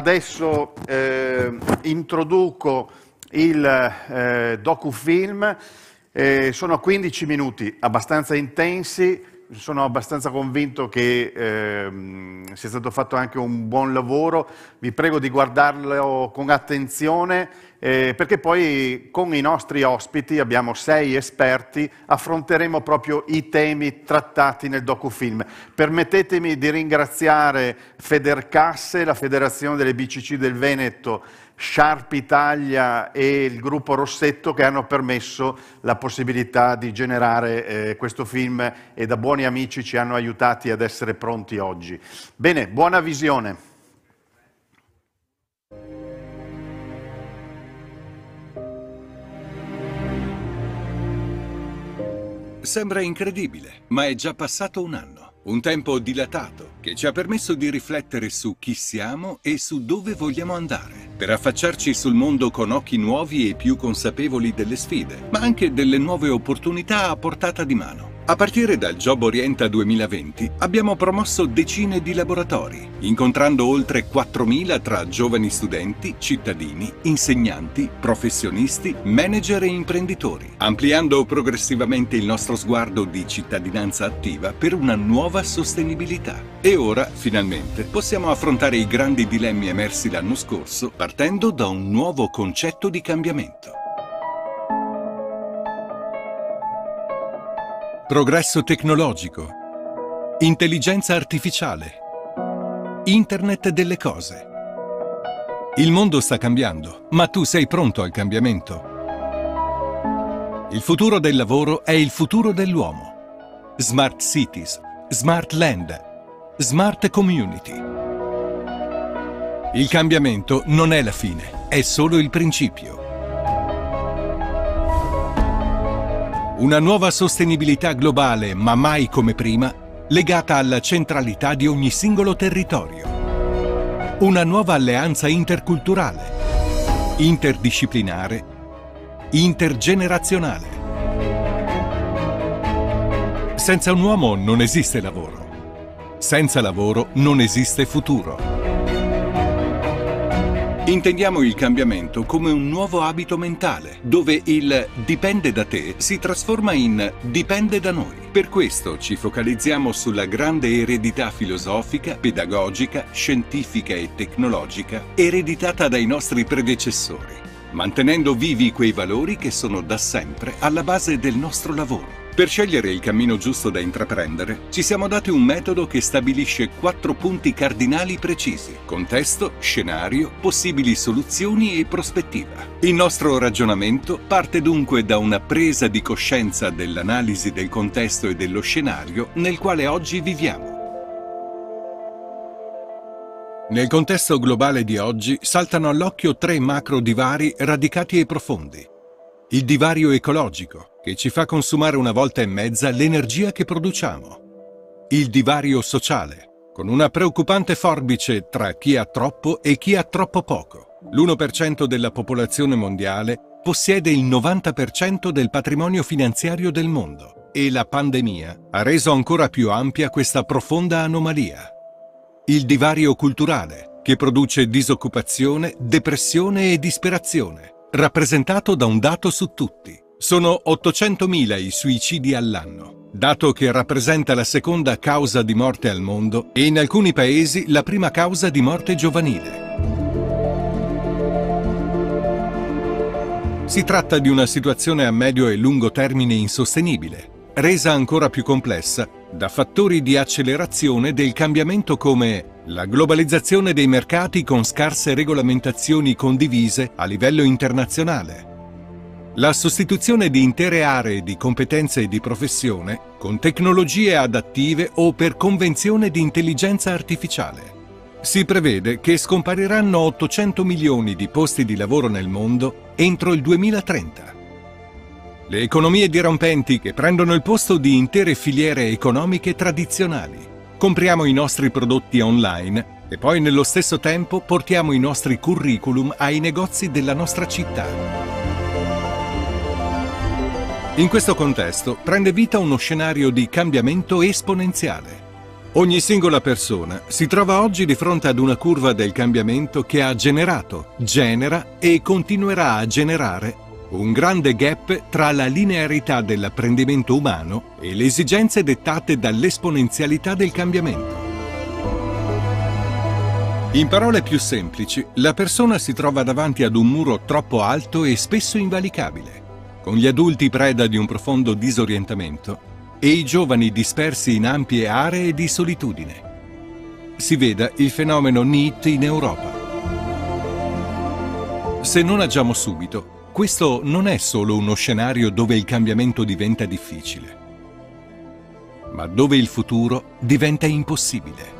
Adesso eh, introduco il eh, docufilm, eh, sono 15 minuti abbastanza intensi, sono abbastanza convinto che ehm, sia stato fatto anche un buon lavoro, vi prego di guardarlo con attenzione eh, perché poi con i nostri ospiti, abbiamo sei esperti, affronteremo proprio i temi trattati nel docufilm. Permettetemi di ringraziare Federcasse, la Federazione delle BCC del Veneto, Sharp Italia e il gruppo Rossetto che hanno permesso la possibilità di generare eh, questo film e da buoni amici ci hanno aiutati ad essere pronti oggi. Bene, buona visione. Sembra incredibile, ma è già passato un anno, un tempo dilatato che ci ha permesso di riflettere su chi siamo e su dove vogliamo andare, per affacciarci sul mondo con occhi nuovi e più consapevoli delle sfide, ma anche delle nuove opportunità a portata di mano. A partire dal Job Orienta 2020 abbiamo promosso decine di laboratori, incontrando oltre 4.000 tra giovani studenti, cittadini, insegnanti, professionisti, manager e imprenditori, ampliando progressivamente il nostro sguardo di cittadinanza attiva per una nuova sostenibilità. E ora, finalmente, possiamo affrontare i grandi dilemmi emersi l'anno scorso partendo da un nuovo concetto di cambiamento. progresso tecnologico, intelligenza artificiale, internet delle cose. Il mondo sta cambiando, ma tu sei pronto al cambiamento. Il futuro del lavoro è il futuro dell'uomo. Smart cities, smart land, smart community. Il cambiamento non è la fine, è solo il principio. Una nuova sostenibilità globale, ma mai come prima, legata alla centralità di ogni singolo territorio. Una nuova alleanza interculturale, interdisciplinare, intergenerazionale. Senza un uomo non esiste lavoro. Senza lavoro non esiste futuro. Intendiamo il cambiamento come un nuovo abito mentale, dove il dipende da te si trasforma in dipende da noi. Per questo ci focalizziamo sulla grande eredità filosofica, pedagogica, scientifica e tecnologica ereditata dai nostri predecessori, mantenendo vivi quei valori che sono da sempre alla base del nostro lavoro. Per scegliere il cammino giusto da intraprendere, ci siamo dati un metodo che stabilisce quattro punti cardinali precisi: contesto, scenario, possibili soluzioni e prospettiva. Il nostro ragionamento parte dunque da una presa di coscienza dell'analisi del contesto e dello scenario nel quale oggi viviamo. Nel contesto globale di oggi saltano all'occhio tre macro divari radicati e profondi il divario ecologico che ci fa consumare una volta e mezza l'energia che produciamo, il divario sociale, con una preoccupante forbice tra chi ha troppo e chi ha troppo poco. L'1% della popolazione mondiale possiede il 90% del patrimonio finanziario del mondo e la pandemia ha reso ancora più ampia questa profonda anomalia. Il divario culturale, che produce disoccupazione, depressione e disperazione, rappresentato da un dato su tutti. Sono 800.000 i suicidi all'anno, dato che rappresenta la seconda causa di morte al mondo e in alcuni paesi la prima causa di morte giovanile. Si tratta di una situazione a medio e lungo termine insostenibile, resa ancora più complessa da fattori di accelerazione del cambiamento come la globalizzazione dei mercati con scarse regolamentazioni condivise a livello internazionale, la sostituzione di intere aree di competenze e di professione con tecnologie adattive o per convenzione di intelligenza artificiale. Si prevede che scompariranno 800 milioni di posti di lavoro nel mondo entro il 2030 le economie dirompenti che prendono il posto di intere filiere economiche tradizionali. Compriamo i nostri prodotti online e poi nello stesso tempo portiamo i nostri curriculum ai negozi della nostra città. In questo contesto prende vita uno scenario di cambiamento esponenziale. Ogni singola persona si trova oggi di fronte ad una curva del cambiamento che ha generato, genera e continuerà a generare un grande gap tra la linearità dell'apprendimento umano e le esigenze dettate dall'esponenzialità del cambiamento. In parole più semplici, la persona si trova davanti ad un muro troppo alto e spesso invalicabile, con gli adulti preda di un profondo disorientamento e i giovani dispersi in ampie aree di solitudine. Si veda il fenomeno NEET in Europa. Se non agiamo subito, questo non è solo uno scenario dove il cambiamento diventa difficile, ma dove il futuro diventa impossibile.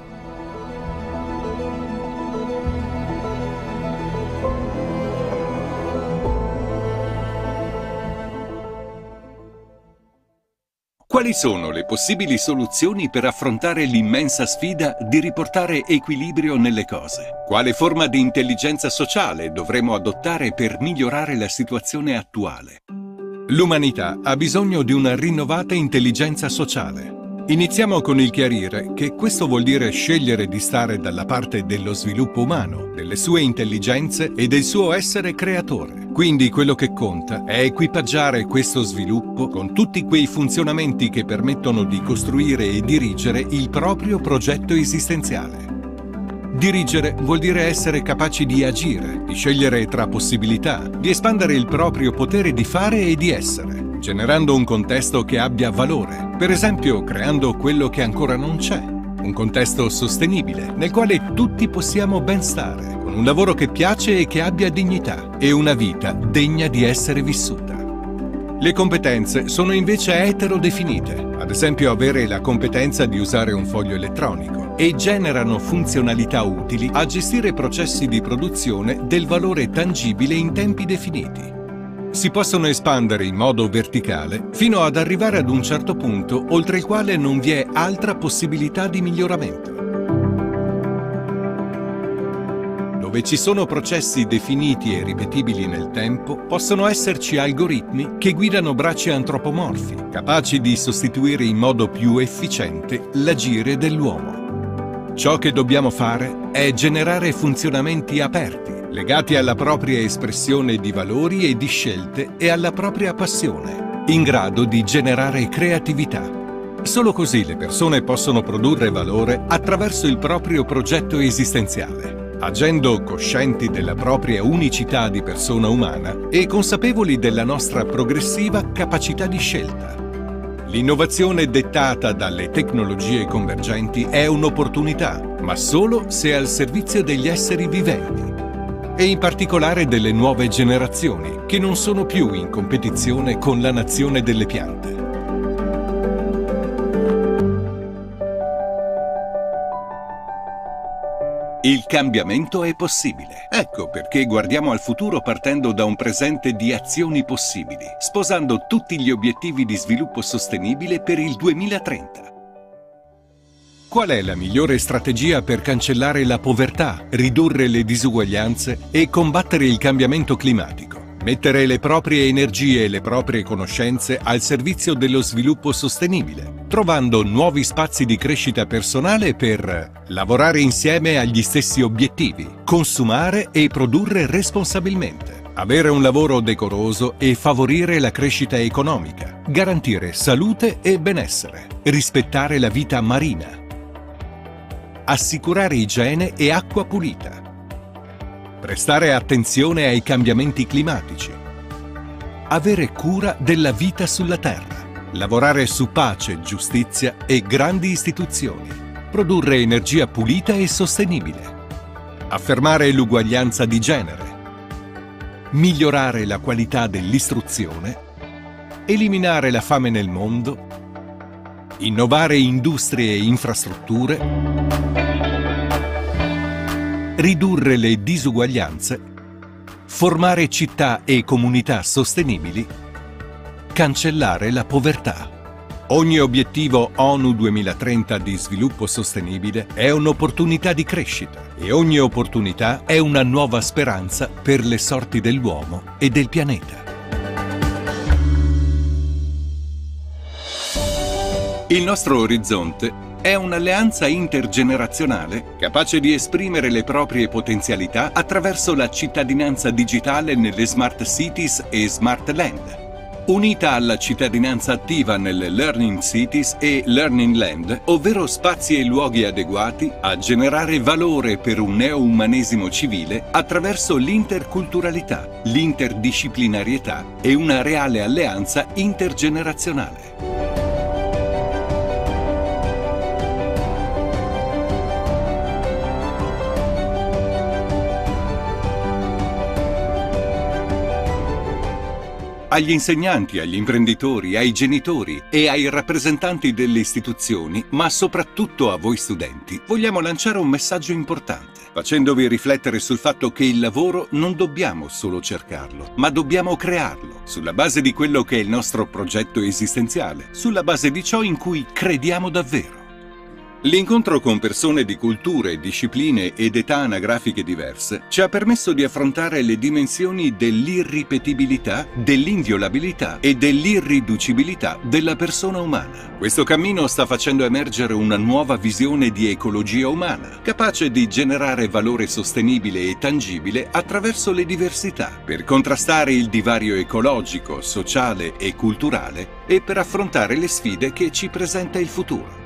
Quali sono le possibili soluzioni per affrontare l'immensa sfida di riportare equilibrio nelle cose? Quale forma di intelligenza sociale dovremo adottare per migliorare la situazione attuale? L'umanità ha bisogno di una rinnovata intelligenza sociale Iniziamo con il chiarire che questo vuol dire scegliere di stare dalla parte dello sviluppo umano, delle sue intelligenze e del suo essere creatore. Quindi quello che conta è equipaggiare questo sviluppo con tutti quei funzionamenti che permettono di costruire e dirigere il proprio progetto esistenziale. Dirigere vuol dire essere capaci di agire, di scegliere tra possibilità, di espandere il proprio potere di fare e di essere generando un contesto che abbia valore, per esempio creando quello che ancora non c'è, un contesto sostenibile nel quale tutti possiamo ben stare, con un lavoro che piace e che abbia dignità e una vita degna di essere vissuta. Le competenze sono invece eterodefinite, ad esempio avere la competenza di usare un foglio elettronico, e generano funzionalità utili a gestire processi di produzione del valore tangibile in tempi definiti si possono espandere in modo verticale fino ad arrivare ad un certo punto oltre il quale non vi è altra possibilità di miglioramento. Dove ci sono processi definiti e ripetibili nel tempo, possono esserci algoritmi che guidano bracci antropomorfi, capaci di sostituire in modo più efficiente l'agire dell'uomo. Ciò che dobbiamo fare è generare funzionamenti aperti, legati alla propria espressione di valori e di scelte e alla propria passione, in grado di generare creatività. Solo così le persone possono produrre valore attraverso il proprio progetto esistenziale, agendo coscienti della propria unicità di persona umana e consapevoli della nostra progressiva capacità di scelta. L'innovazione dettata dalle tecnologie convergenti è un'opportunità, ma solo se al servizio degli esseri viventi e in particolare delle nuove generazioni che non sono più in competizione con la nazione delle piante. Il cambiamento è possibile. Ecco perché guardiamo al futuro partendo da un presente di azioni possibili, sposando tutti gli obiettivi di sviluppo sostenibile per il 2030. Qual è la migliore strategia per cancellare la povertà, ridurre le disuguaglianze e combattere il cambiamento climatico? Mettere le proprie energie e le proprie conoscenze al servizio dello sviluppo sostenibile, trovando nuovi spazi di crescita personale per lavorare insieme agli stessi obiettivi, consumare e produrre responsabilmente, avere un lavoro decoroso e favorire la crescita economica, garantire salute e benessere, rispettare la vita marina assicurare igiene e acqua pulita, prestare attenzione ai cambiamenti climatici, avere cura della vita sulla Terra, lavorare su pace, giustizia e grandi istituzioni, produrre energia pulita e sostenibile, affermare l'uguaglianza di genere, migliorare la qualità dell'istruzione, eliminare la fame nel mondo innovare industrie e infrastrutture, ridurre le disuguaglianze, formare città e comunità sostenibili, cancellare la povertà. Ogni obiettivo ONU 2030 di sviluppo sostenibile è un'opportunità di crescita e ogni opportunità è una nuova speranza per le sorti dell'uomo e del pianeta. Il nostro orizzonte è un'alleanza intergenerazionale capace di esprimere le proprie potenzialità attraverso la cittadinanza digitale nelle smart cities e smart land, unita alla cittadinanza attiva nelle learning cities e learning land, ovvero spazi e luoghi adeguati a generare valore per un neo-umanesimo civile attraverso l'interculturalità, l'interdisciplinarietà e una reale alleanza intergenerazionale. agli insegnanti, agli imprenditori, ai genitori e ai rappresentanti delle istituzioni, ma soprattutto a voi studenti, vogliamo lanciare un messaggio importante, facendovi riflettere sul fatto che il lavoro non dobbiamo solo cercarlo, ma dobbiamo crearlo, sulla base di quello che è il nostro progetto esistenziale, sulla base di ciò in cui crediamo davvero. L'incontro con persone di culture, discipline ed età anagrafiche diverse ci ha permesso di affrontare le dimensioni dell'irripetibilità, dell'inviolabilità e dell'irriducibilità della persona umana. Questo cammino sta facendo emergere una nuova visione di ecologia umana, capace di generare valore sostenibile e tangibile attraverso le diversità, per contrastare il divario ecologico, sociale e culturale e per affrontare le sfide che ci presenta il futuro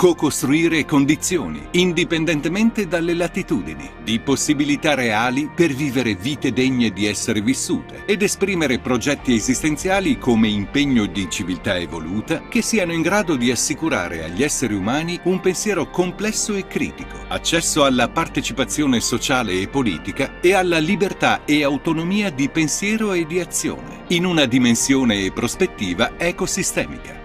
co-costruire condizioni, indipendentemente dalle latitudini, di possibilità reali per vivere vite degne di essere vissute ed esprimere progetti esistenziali come impegno di civiltà evoluta che siano in grado di assicurare agli esseri umani un pensiero complesso e critico, accesso alla partecipazione sociale e politica e alla libertà e autonomia di pensiero e di azione, in una dimensione e prospettiva ecosistemica.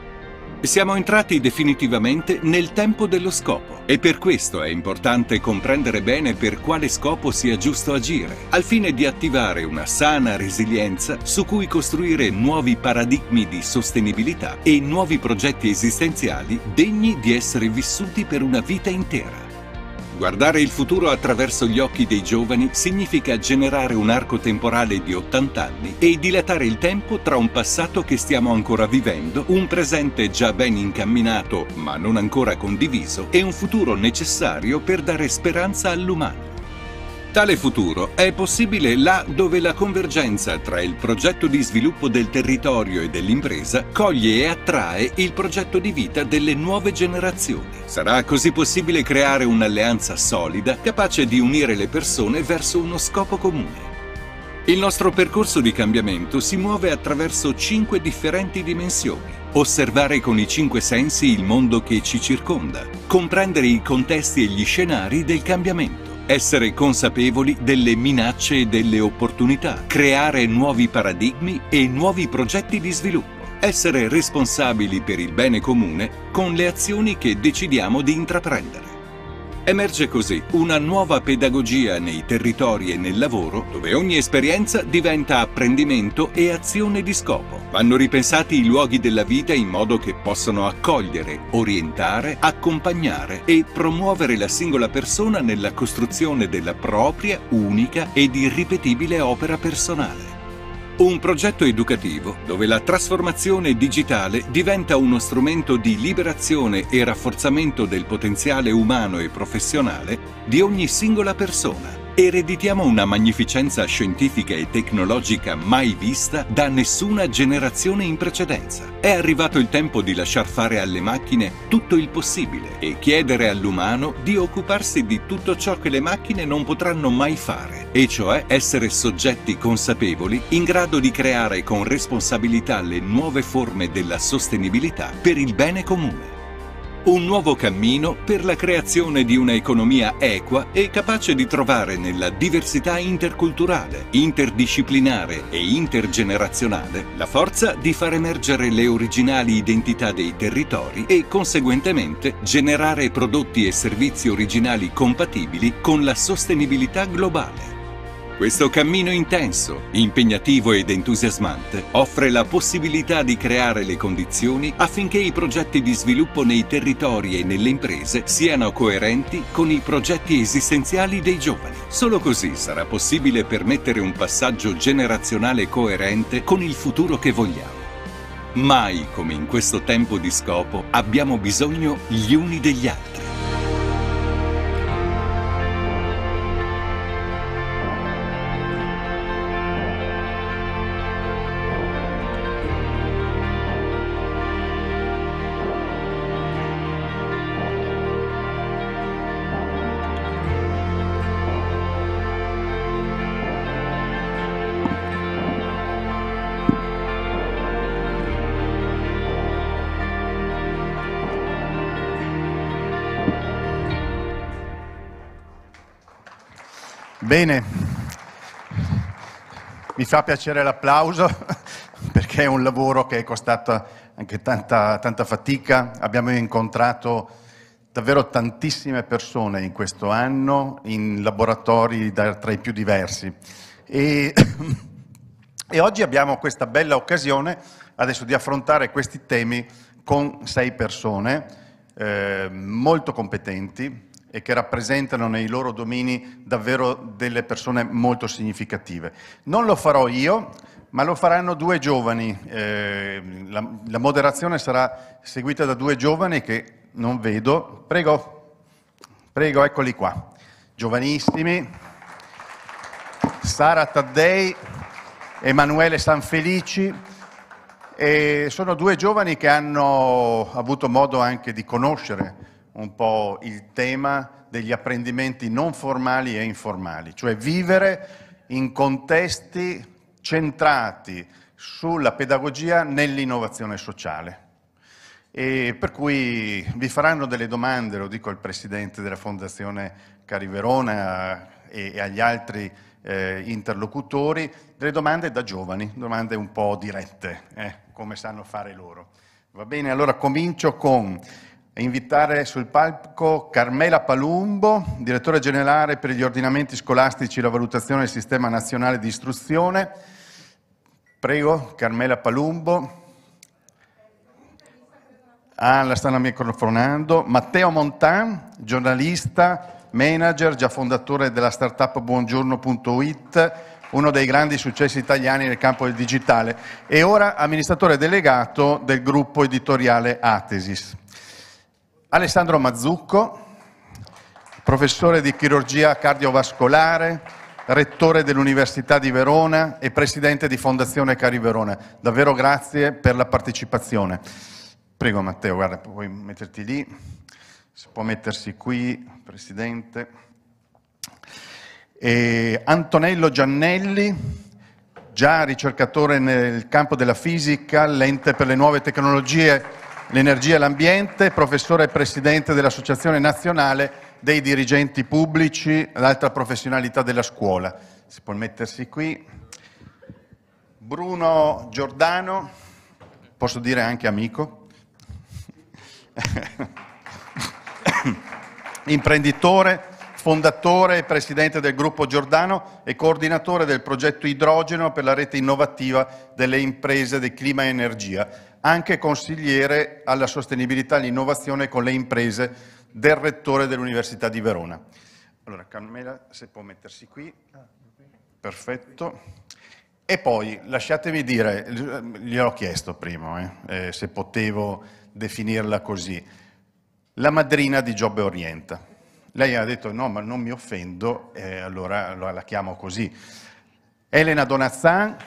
Siamo entrati definitivamente nel tempo dello scopo e per questo è importante comprendere bene per quale scopo sia giusto agire, al fine di attivare una sana resilienza su cui costruire nuovi paradigmi di sostenibilità e nuovi progetti esistenziali degni di essere vissuti per una vita intera. Guardare il futuro attraverso gli occhi dei giovani significa generare un arco temporale di 80 anni e dilatare il tempo tra un passato che stiamo ancora vivendo, un presente già ben incamminato ma non ancora condiviso e un futuro necessario per dare speranza all'umano. Tale futuro è possibile là dove la convergenza tra il progetto di sviluppo del territorio e dell'impresa coglie e attrae il progetto di vita delle nuove generazioni. Sarà così possibile creare un'alleanza solida capace di unire le persone verso uno scopo comune. Il nostro percorso di cambiamento si muove attraverso cinque differenti dimensioni. Osservare con i cinque sensi il mondo che ci circonda, comprendere i contesti e gli scenari del cambiamento essere consapevoli delle minacce e delle opportunità, creare nuovi paradigmi e nuovi progetti di sviluppo, essere responsabili per il bene comune con le azioni che decidiamo di intraprendere. Emerge così una nuova pedagogia nei territori e nel lavoro dove ogni esperienza diventa apprendimento e azione di scopo. Vanno ripensati i luoghi della vita in modo che possano accogliere, orientare, accompagnare e promuovere la singola persona nella costruzione della propria, unica ed irripetibile opera personale. Un progetto educativo dove la trasformazione digitale diventa uno strumento di liberazione e rafforzamento del potenziale umano e professionale di ogni singola persona. Ereditiamo una magnificenza scientifica e tecnologica mai vista da nessuna generazione in precedenza. È arrivato il tempo di lasciar fare alle macchine tutto il possibile e chiedere all'umano di occuparsi di tutto ciò che le macchine non potranno mai fare, e cioè essere soggetti consapevoli in grado di creare con responsabilità le nuove forme della sostenibilità per il bene comune un nuovo cammino per la creazione di un'economia equa e capace di trovare nella diversità interculturale, interdisciplinare e intergenerazionale la forza di far emergere le originali identità dei territori e conseguentemente generare prodotti e servizi originali compatibili con la sostenibilità globale. Questo cammino intenso, impegnativo ed entusiasmante offre la possibilità di creare le condizioni affinché i progetti di sviluppo nei territori e nelle imprese siano coerenti con i progetti esistenziali dei giovani. Solo così sarà possibile permettere un passaggio generazionale coerente con il futuro che vogliamo. Mai come in questo tempo di scopo abbiamo bisogno gli uni degli altri. Bene, mi fa piacere l'applauso perché è un lavoro che è costato anche tanta, tanta fatica. Abbiamo incontrato davvero tantissime persone in questo anno in laboratori da, tra i più diversi. E, e oggi abbiamo questa bella occasione adesso di affrontare questi temi con sei persone eh, molto competenti, e che rappresentano nei loro domini davvero delle persone molto significative. Non lo farò io, ma lo faranno due giovani. Eh, la, la moderazione sarà seguita da due giovani che non vedo. Prego, prego, eccoli qua. Giovanissimi. Sara Taddei, Emanuele Sanfelici. E sono due giovani che hanno avuto modo anche di conoscere un po' il tema degli apprendimenti non formali e informali, cioè vivere in contesti centrati sulla pedagogia nell'innovazione sociale. E per cui vi faranno delle domande, lo dico al Presidente della Fondazione Cari Verona e, agli altri eh, interlocutori, delle domande da giovani, domande un po' dirette, eh, come sanno fare loro. Va bene, allora comincio con invitare sul palco Carmela Palumbo, direttore generale per gli ordinamenti scolastici e la valutazione del Sistema Nazionale di Istruzione. Prego, Carmela Palumbo. Ah, la stanno microfonando. Matteo Montan, giornalista, manager, già fondatore della startup buongiorno.it, uno dei grandi successi italiani nel campo del digitale e ora amministratore delegato del gruppo editoriale Atesis. Alessandro Mazzucco, professore di chirurgia cardiovascolare, rettore dell'Università di Verona e presidente di Fondazione Cari Verona. Davvero grazie per la partecipazione. Prego Matteo, guarda, puoi metterti lì, si può mettersi qui, presidente. E Antonello Giannelli, già ricercatore nel campo della fisica, l'ente per le nuove tecnologie l'energia e l'ambiente, professore e presidente dell'Associazione Nazionale dei dirigenti pubblici, l'altra professionalità della scuola. Si può mettersi qui. Bruno Giordano, posso dire anche amico, imprenditore, fondatore e presidente del gruppo Giordano e coordinatore del progetto idrogeno per la rete innovativa delle imprese del clima e energia anche consigliere alla sostenibilità e all'innovazione con le imprese del rettore dell'Università di Verona. Allora, Carmela, se può mettersi qui. Perfetto. E poi, lasciatemi dire, gliel'ho chiesto prima, eh, eh se potevo definirla così, la madrina di Giobbe Orienta. Lei ha detto no, ma non mi offendo, eh, allora, allora la chiamo così. Elena Donazzan.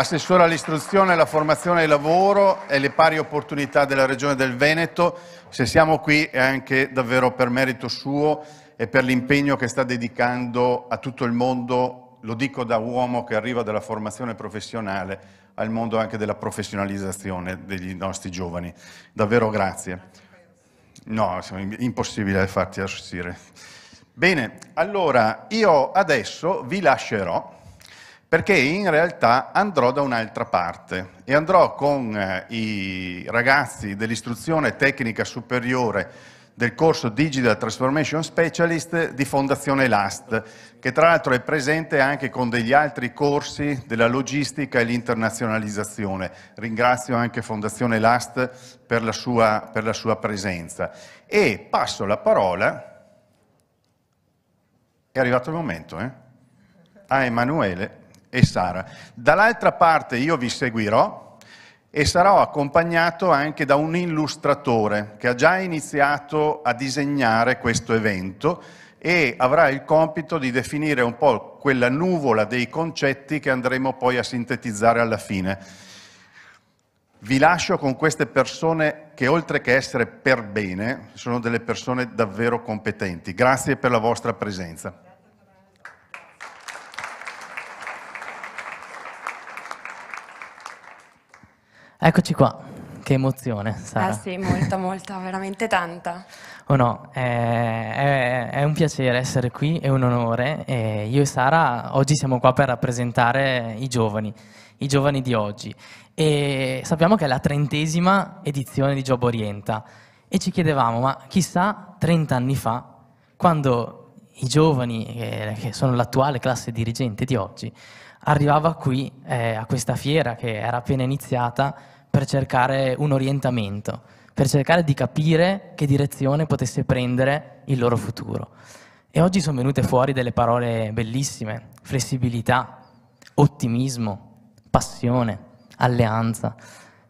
Assessore all'istruzione, alla formazione e al lavoro e le pari opportunità della Regione del Veneto, se siamo qui è anche davvero per merito suo e per l'impegno che sta dedicando a tutto il mondo, lo dico da uomo che arriva dalla formazione professionale, al mondo anche della professionalizzazione dei nostri giovani. Davvero grazie. No, è impossibile farti assistire. Bene, allora io adesso vi lascerò perché in realtà andrò da un'altra parte e andrò con eh, i ragazzi dell'istruzione tecnica superiore del corso Digital Transformation Specialist di Fondazione LAST, che tra l'altro è presente anche con degli altri corsi della logistica e l'internazionalizzazione. Ringrazio anche Fondazione LAST per la sua, per la sua presenza. E passo la parola, è arrivato il momento, eh? a Emanuele e Sara. Dall'altra parte io vi seguirò e sarò accompagnato anche da un illustratore che ha già iniziato a disegnare questo evento e avrà il compito di definire un po' quella nuvola dei concetti che andremo poi a sintetizzare alla fine. Vi lascio con queste persone che oltre che essere per bene, sono delle persone davvero competenti. Grazie per la vostra presenza. Eccoci qua, che emozione. Sara. Eh sì, molta, molta, veramente tanta. Oh no, è, è, è, un piacere essere qui, è un onore. E io e Sara oggi siamo qua per rappresentare i giovani, i giovani di oggi. E sappiamo che è la trentesima edizione di Job Orienta e ci chiedevamo, ma chissà, 30 anni fa, quando i giovani, eh, che sono l'attuale classe dirigente di oggi, arrivava qui eh, a questa fiera che era appena iniziata per cercare un orientamento, per cercare di capire che direzione potesse prendere il loro futuro. E oggi sono venute fuori delle parole bellissime, flessibilità, ottimismo, passione, alleanza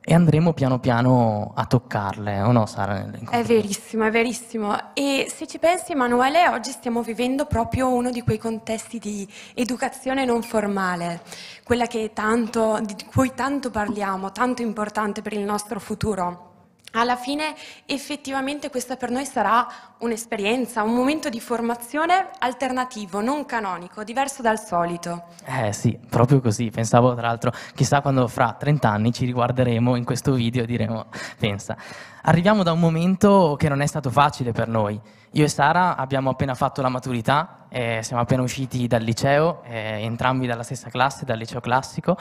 e andremo piano piano a toccarle, o no Sara? È verissimo, è verissimo. E se ci pensi Emanuele, oggi stiamo vivendo proprio uno di quei contesti di educazione non formale, quella tanto, di cui tanto parliamo, tanto importante per il nostro futuro alla fine effettivamente questa per noi sarà un'esperienza, un momento di formazione alternativo, non canonico, diverso dal solito. Eh sì, proprio così. Pensavo tra l'altro, chissà quando fra 30 anni ci riguarderemo in questo video e diremo, pensa. Arriviamo da un momento che non è stato facile per noi. Io e Sara abbiamo appena fatto la maturità, eh, siamo appena usciti dal liceo, eh, entrambi dalla stessa classe, dal liceo classico,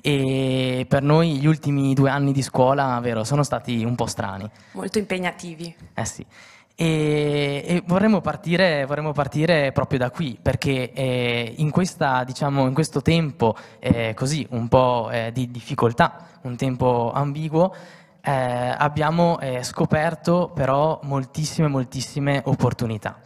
e per noi gli ultimi due anni di scuola vero, sono stati un po' strani. Molto impegnativi. Eh sì. E, e vorremmo, partire, vorremmo, partire, proprio da qui, perché eh, in, questa, diciamo, in, questo tempo eh, così un po' eh, di difficoltà, un tempo ambiguo, eh, abbiamo eh, scoperto però moltissime, moltissime opportunità.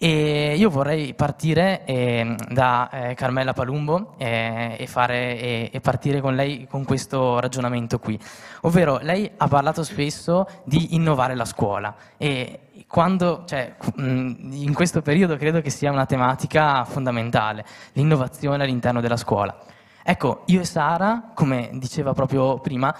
E io vorrei partire eh, da eh, Carmela Palumbo eh, e, fare, e, partire con lei con questo ragionamento qui. Ovvero, lei ha parlato spesso di innovare la scuola e quando, cioè, in questo periodo credo che sia una tematica fondamentale, l'innovazione all'interno della scuola. Ecco, io e Sara, come diceva proprio prima,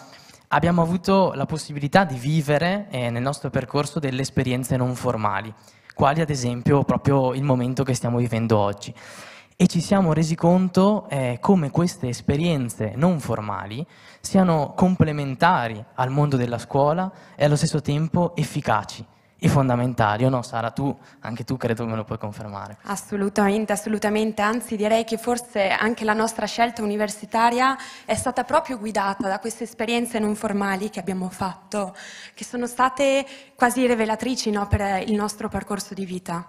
abbiamo avuto la possibilità di vivere eh, nel nostro percorso delle esperienze non formali quali ad esempio proprio il momento che stiamo vivendo oggi. E ci siamo resi conto eh, come queste esperienze non formali siano complementari al mondo della scuola e allo stesso tempo efficaci e fondamentali, o no Sara? Tu, anche tu credo me lo puoi confermare. Assolutamente, assolutamente, anzi direi che forse anche la nostra scelta universitaria è stata proprio guidata da queste esperienze non formali che abbiamo fatto, che sono state quasi rivelatrici no, per il nostro percorso di vita.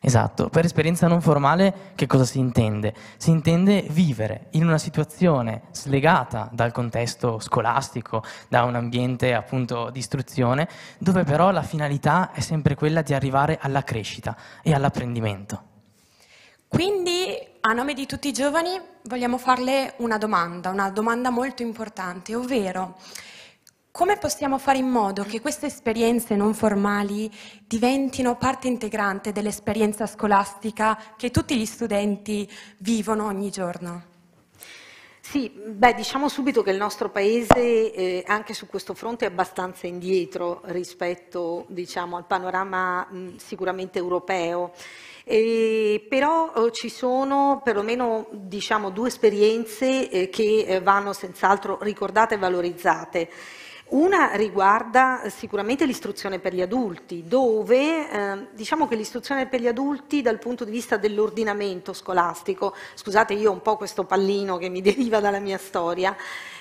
Esatto, per esperienza non formale che cosa si intende? Si intende vivere in una situazione slegata dal contesto scolastico, da un ambiente appunto di istruzione, dove però la finalità è sempre quella di arrivare alla crescita e all'apprendimento. Quindi, a nome di tutti i giovani, vogliamo farle una domanda, una domanda molto importante, ovvero come possiamo fare in modo che queste esperienze non formali diventino parte integrante dell'esperienza scolastica che tutti gli studenti vivono ogni giorno? Sì, beh, diciamo subito che il nostro Paese eh, anche su questo fronte è abbastanza indietro rispetto diciamo, al panorama mh, sicuramente europeo. Eh, però eh, ci sono perlomeno diciamo, due esperienze eh, che eh, vanno senz'altro ricordate e valorizzate. Una riguarda sicuramente l'istruzione per gli adulti, dove eh, diciamo che l'istruzione per gli adulti dal punto di vista dell'ordinamento scolastico, scusate io ho un po' questo pallino che mi deriva dalla mia storia,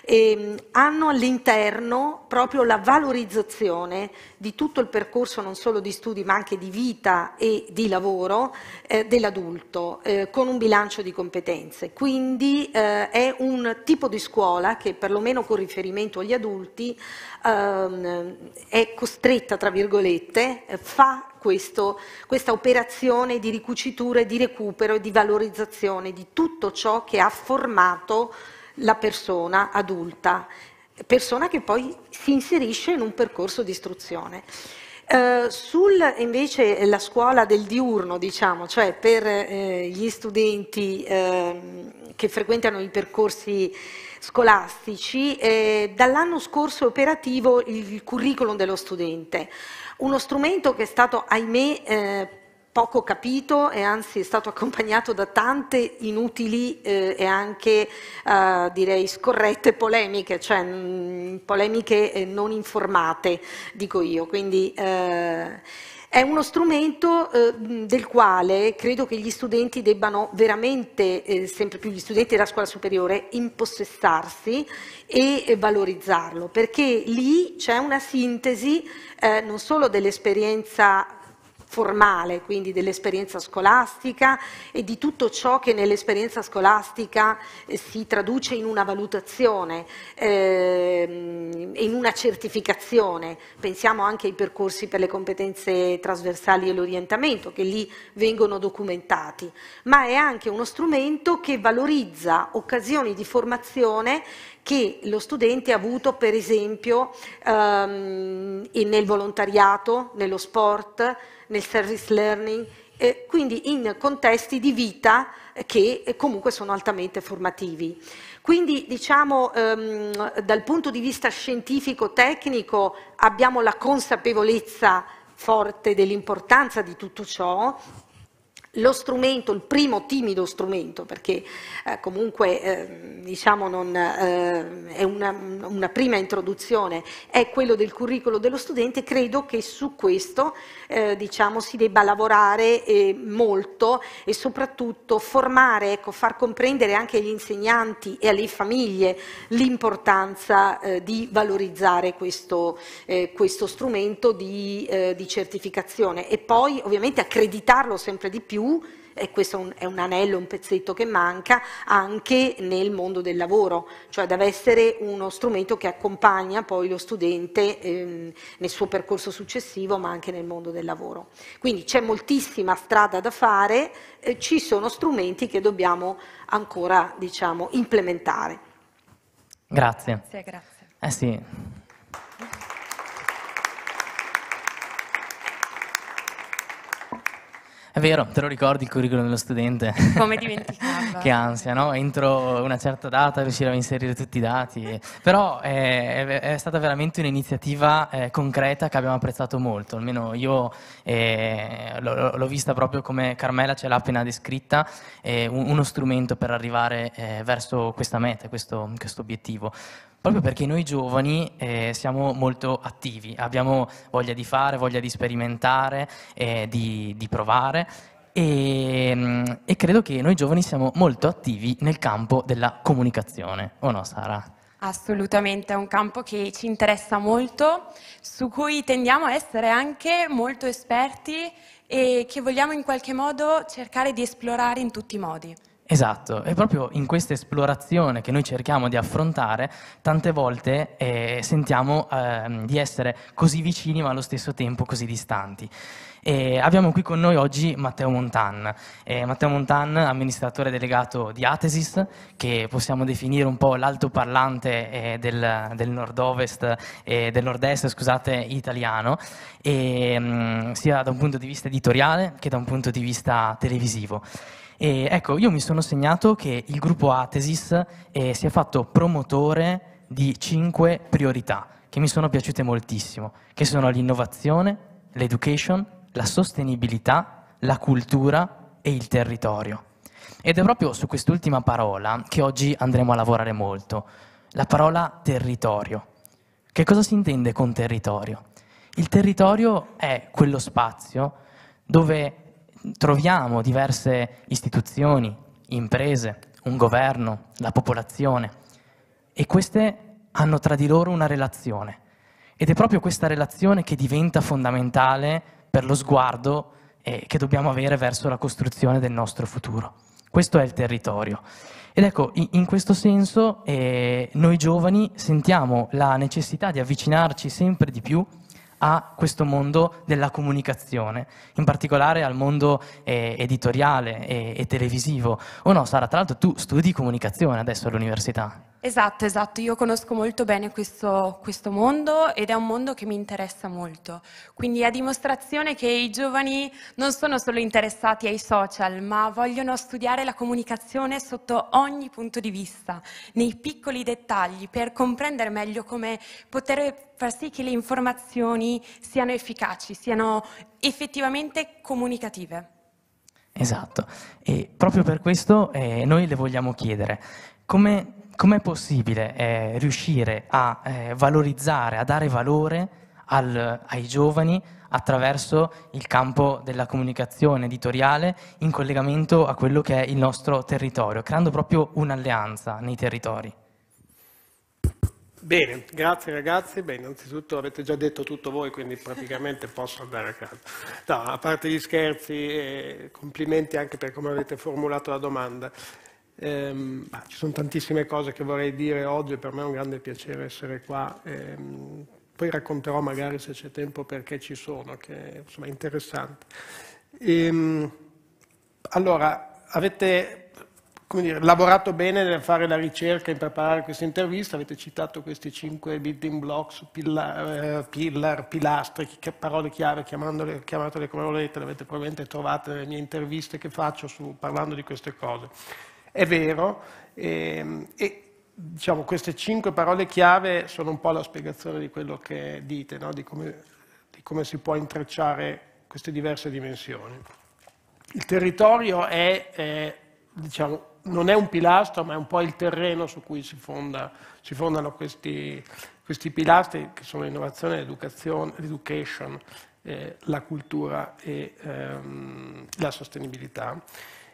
eh, hanno all'interno proprio la valorizzazione di tutto il percorso non solo di studi ma anche di vita e di lavoro eh, dell'adulto eh, con un bilancio di competenze. Quindi eh, è un tipo di scuola che perlomeno con riferimento agli adulti ehm, è costretta, tra virgolette, eh, fa questo, questa operazione di ricucitura, e di recupero e di valorizzazione di tutto ciò che ha formato la persona adulta, persona che poi si inserisce in un percorso di istruzione. Eh, sul invece la scuola del diurno, diciamo, cioè per eh, gli studenti eh, che frequentano i percorsi scolastici, eh, dall'anno scorso è operativo il curriculum dello studente, uno strumento che è stato ahimè eh, poco capito e anzi è stato accompagnato da tante inutili eh, e anche eh, direi scorrette polemiche, cioè mh, mm, polemiche eh, non informate, dico io. Quindi, eh, è uno strumento eh, del quale credo che gli studenti debbano veramente, eh, sempre più gli studenti della scuola superiore, impossessarsi e eh, valorizzarlo, perché lì c'è una sintesi eh, non solo dell'esperienza formale, quindi dell'esperienza scolastica e di tutto ciò che nell'esperienza scolastica eh, si traduce in una valutazione, ehm, in una certificazione. Pensiamo anche ai percorsi per le competenze trasversali e l'orientamento, che lì vengono documentati, ma è anche uno strumento che valorizza occasioni di formazione che lo studente ha avuto per esempio ehm, nel volontariato, nello sport, nel service learning, eh, quindi in contesti di vita eh, che eh, comunque sono altamente formativi. Quindi diciamo ehm, dal punto di vista scientifico-tecnico abbiamo la consapevolezza forte dell'importanza di tutto ciò lo strumento, il primo timido strumento, perché eh, comunque eh, diciamo non, eh, è una, una, prima introduzione, è quello del curriculum dello studente, credo che su questo eh, diciamo, si debba lavorare eh, molto e soprattutto formare, ecco, far comprendere anche agli insegnanti e alle famiglie l'importanza eh, di valorizzare questo, questo strumento di, di certificazione e poi ovviamente accreditarlo sempre di più e questo è un, anello, un pezzetto che manca, anche nel mondo del lavoro, cioè deve essere uno strumento che accompagna poi lo studente ehm, nel suo percorso successivo, ma anche nel mondo del lavoro. Quindi c'è moltissima strada da fare, eh, ci sono strumenti che dobbiamo ancora diciamo, implementare. Grazie. Sì, grazie. Eh sì. È vero, te lo ricordi il curriculum dello studente? Come dimenticarlo. che ansia, no? Entro una certa data riuscire a inserire tutti i dati. Però eh, è, è stata veramente un'iniziativa eh, concreta che abbiamo apprezzato molto, almeno io eh, l'ho vista proprio come Carmela ce l'ha appena descritta, eh, uno strumento per arrivare eh, verso questa meta, questo, questo obiettivo. Proprio perché noi giovani eh, siamo molto attivi, abbiamo voglia di fare, voglia di sperimentare, eh, di, di, provare e, mm, e credo che noi giovani siamo molto attivi nel campo della comunicazione, o no Sara? Assolutamente, è un campo che ci interessa molto, su cui tendiamo a essere anche molto esperti e che vogliamo in qualche modo cercare di esplorare in tutti i modi. Esatto, è proprio in questa esplorazione che noi cerchiamo di affrontare, tante volte eh, sentiamo eh, di essere così vicini ma allo stesso tempo così distanti. E abbiamo qui con noi oggi Matteo Montan. Eh, Matteo Montan, amministratore delegato di Atesis, che possiamo definire un po' l'altoparlante eh, del, del, nord-ovest, eh, del nord-est, scusate, italiano, e, mh, mm, sia da un punto di vista editoriale che da un punto di vista televisivo. E ecco, io mi sono segnato che il gruppo Atesis eh, si è fatto promotore di cinque priorità che mi sono piaciute moltissimo, che sono l'innovazione, l'education, la sostenibilità, la cultura e il territorio. Ed è proprio su quest'ultima parola che oggi andremo a lavorare molto, la parola territorio. Che cosa si intende con territorio? Il territorio è quello spazio dove troviamo diverse istituzioni, imprese, un governo, la popolazione e queste hanno tra di loro una relazione ed è proprio questa relazione che diventa fondamentale per lo sguardo eh, che dobbiamo avere verso la costruzione del nostro futuro. Questo è il territorio. Ed ecco, in questo senso eh, noi giovani sentiamo la necessità di avvicinarci sempre di più a questo mondo della comunicazione, in particolare al mondo eh, editoriale e, e televisivo. O no, Sara, tra l'altro tu studi comunicazione adesso all'università. Esatto, esatto, io conosco molto bene questo, questo, mondo ed è un mondo che mi interessa molto, quindi a dimostrazione che i giovani non sono solo interessati ai social, ma vogliono studiare la comunicazione sotto ogni punto di vista, nei piccoli dettagli, per comprendere meglio come poter far sì che le informazioni siano efficaci, siano effettivamente comunicative. Esatto, e proprio per questo eh, noi le vogliamo chiedere come com'è possibile eh, riuscire a eh, valorizzare, a dare valore al, ai giovani attraverso il campo della comunicazione editoriale in collegamento a quello che è il nostro territorio, creando proprio un'alleanza nei territori? Bene, grazie ragazzi. Beh, innanzitutto avete già detto tutto voi, quindi praticamente posso andare a casa. No, a parte gli scherzi, complimenti anche per come avete formulato la domanda. Ehm, ci sono tantissime cose che vorrei dire oggi, per me è un grande piacere essere qua. Ehm, poi racconterò magari se c'è tempo perché ci sono, che insomma, è interessante. Ehm, allora, avete dire, lavorato bene nel fare la ricerca, in preparare questa intervista, avete citato questi cinque building blocks, pillar, eh, pillar pilastri, parole chiave, chiamandole, chiamatele come volete, le avete probabilmente trovate nelle mie interviste che faccio su, parlando di queste cose. È vero, e, ehm, e diciamo, queste cinque parole chiave sono un po' la spiegazione di quello che dite, no? di, come, di come si può intrecciare queste diverse dimensioni. Il territorio è, è, diciamo, non è un pilastro, ma è un po' il terreno su cui si, fonda, si fondano questi, questi, pilastri che sono l'innovazione, l'educazione, l'education, eh, la cultura e ehm, la sostenibilità.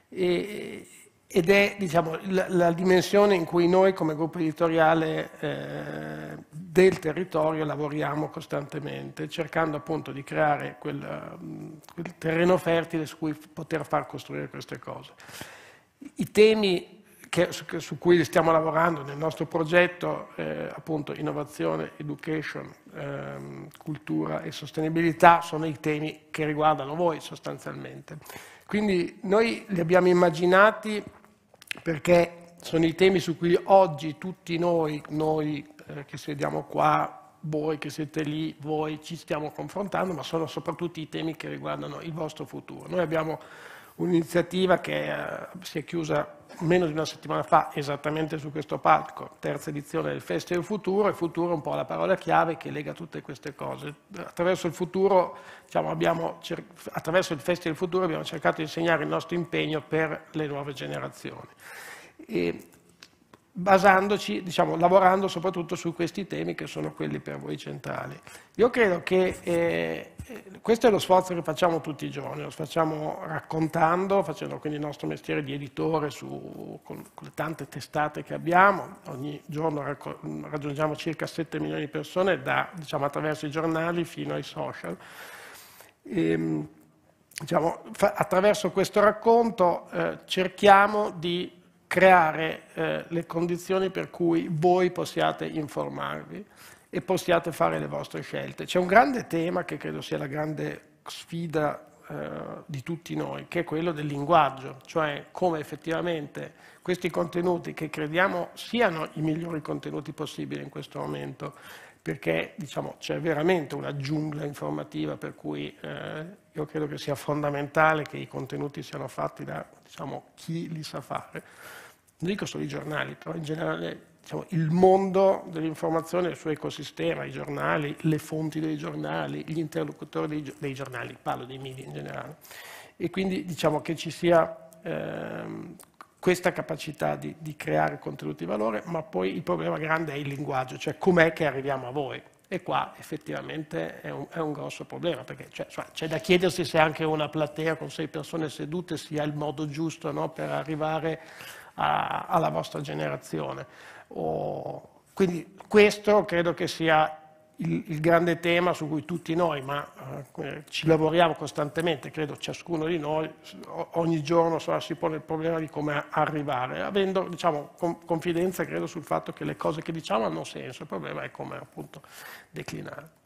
E, ed è diciamo, la, la, dimensione in cui noi come gruppo editoriale eh, del territorio lavoriamo costantemente, cercando appunto di creare quel, mm, quel terreno fertile su cui poter far costruire queste cose. I temi che, su, su, cui stiamo lavorando nel nostro progetto, eh, appunto innovazione, education, ehm, cultura e sostenibilità, sono i temi che riguardano voi sostanzialmente. Quindi noi li abbiamo immaginati perché sono i temi su cui oggi tutti noi, noi eh, che sediamo qua, voi che siete lì, voi ci stiamo confrontando, ma sono soprattutto i temi che riguardano il vostro futuro. Noi abbiamo un'iniziativa che eh, si è chiusa meno di una settimana fa esattamente su questo palco, terza edizione del Festival Futuro, e futuro è un po' la parola chiave che lega tutte queste cose. Attraverso il, futuro, diciamo, abbiamo, attraverso il Festival Futuro abbiamo cercato di insegnare il nostro impegno per le nuove generazioni. E basandoci, diciamo, lavorando soprattutto su questi temi che sono quelli per voi centrali. Io credo che eh, questo è lo sforzo che facciamo tutti i giorni, lo facciamo raccontando, facendo quindi il nostro mestiere di editore su, con, con, le tante testate che abbiamo, ogni giorno raggiungiamo circa 7 milioni di persone da, diciamo, attraverso i giornali fino ai social. E, ehm, diciamo, attraverso questo racconto eh, cerchiamo di creare eh, le condizioni per cui voi possiate informarvi e possiate fare le vostre scelte. C'è un grande tema che credo sia la grande sfida eh, di tutti noi, che è quello del linguaggio, cioè come effettivamente questi contenuti che crediamo siano i migliori contenuti possibili in questo momento, perché diciamo, c'è veramente una giungla informativa per cui eh, io credo che sia fondamentale che i contenuti siano fatti da diciamo, chi li sa fare non dico solo i giornali, però in generale diciamo, il mondo dell'informazione, il suo ecosistema, i giornali, le fonti dei giornali, gli interlocutori dei, dei giornali, parlo dei media in generale. E quindi diciamo che ci sia ehm, questa capacità di, di, creare contenuti di valore, ma poi il problema grande è il linguaggio, cioè com'è che arriviamo a voi. E qua effettivamente è un, è un grosso problema, perché c'è cioè, da chiedersi se anche una platea con sei persone sedute sia il modo giusto no, per arrivare a, alla vostra generazione. Oh, quindi questo credo che sia il, il, grande tema su cui tutti noi, ma eh, ci lavoriamo costantemente, credo ciascuno di noi, ogni giorno so, si pone il problema di come arrivare, avendo diciamo, com- confidenza credo sul fatto che le cose che diciamo hanno senso, il problema è come appunto declinare.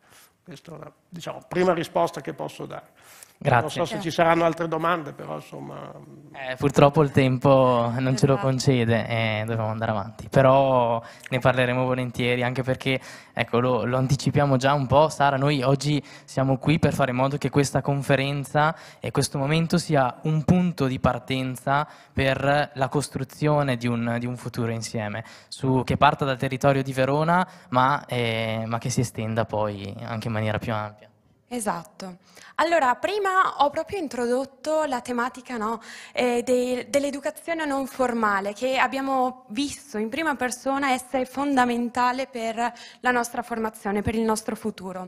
Questa è la diciamo, prima risposta che posso dare. Grazie. Non so se ci saranno altre domande, però insomma... Mm. Eh, purtroppo il tempo non ce lo esatto. concede e eh, dobbiamo andare avanti, però ne parleremo volentieri, anche perché, ecco, lo, lo, anticipiamo già un po', Sara, noi oggi siamo qui per fare in modo che questa conferenza e questo momento sia un punto di partenza per la costruzione di un, di un futuro insieme, su, che parta dal territorio di Verona, ma, eh, ma che si estenda poi anche in maniera più ampia. Esatto. Allora, prima ho proprio introdotto la tematica no, eh, de, dell'educazione non formale che abbiamo visto in prima persona essere fondamentale per la nostra formazione, per il nostro futuro.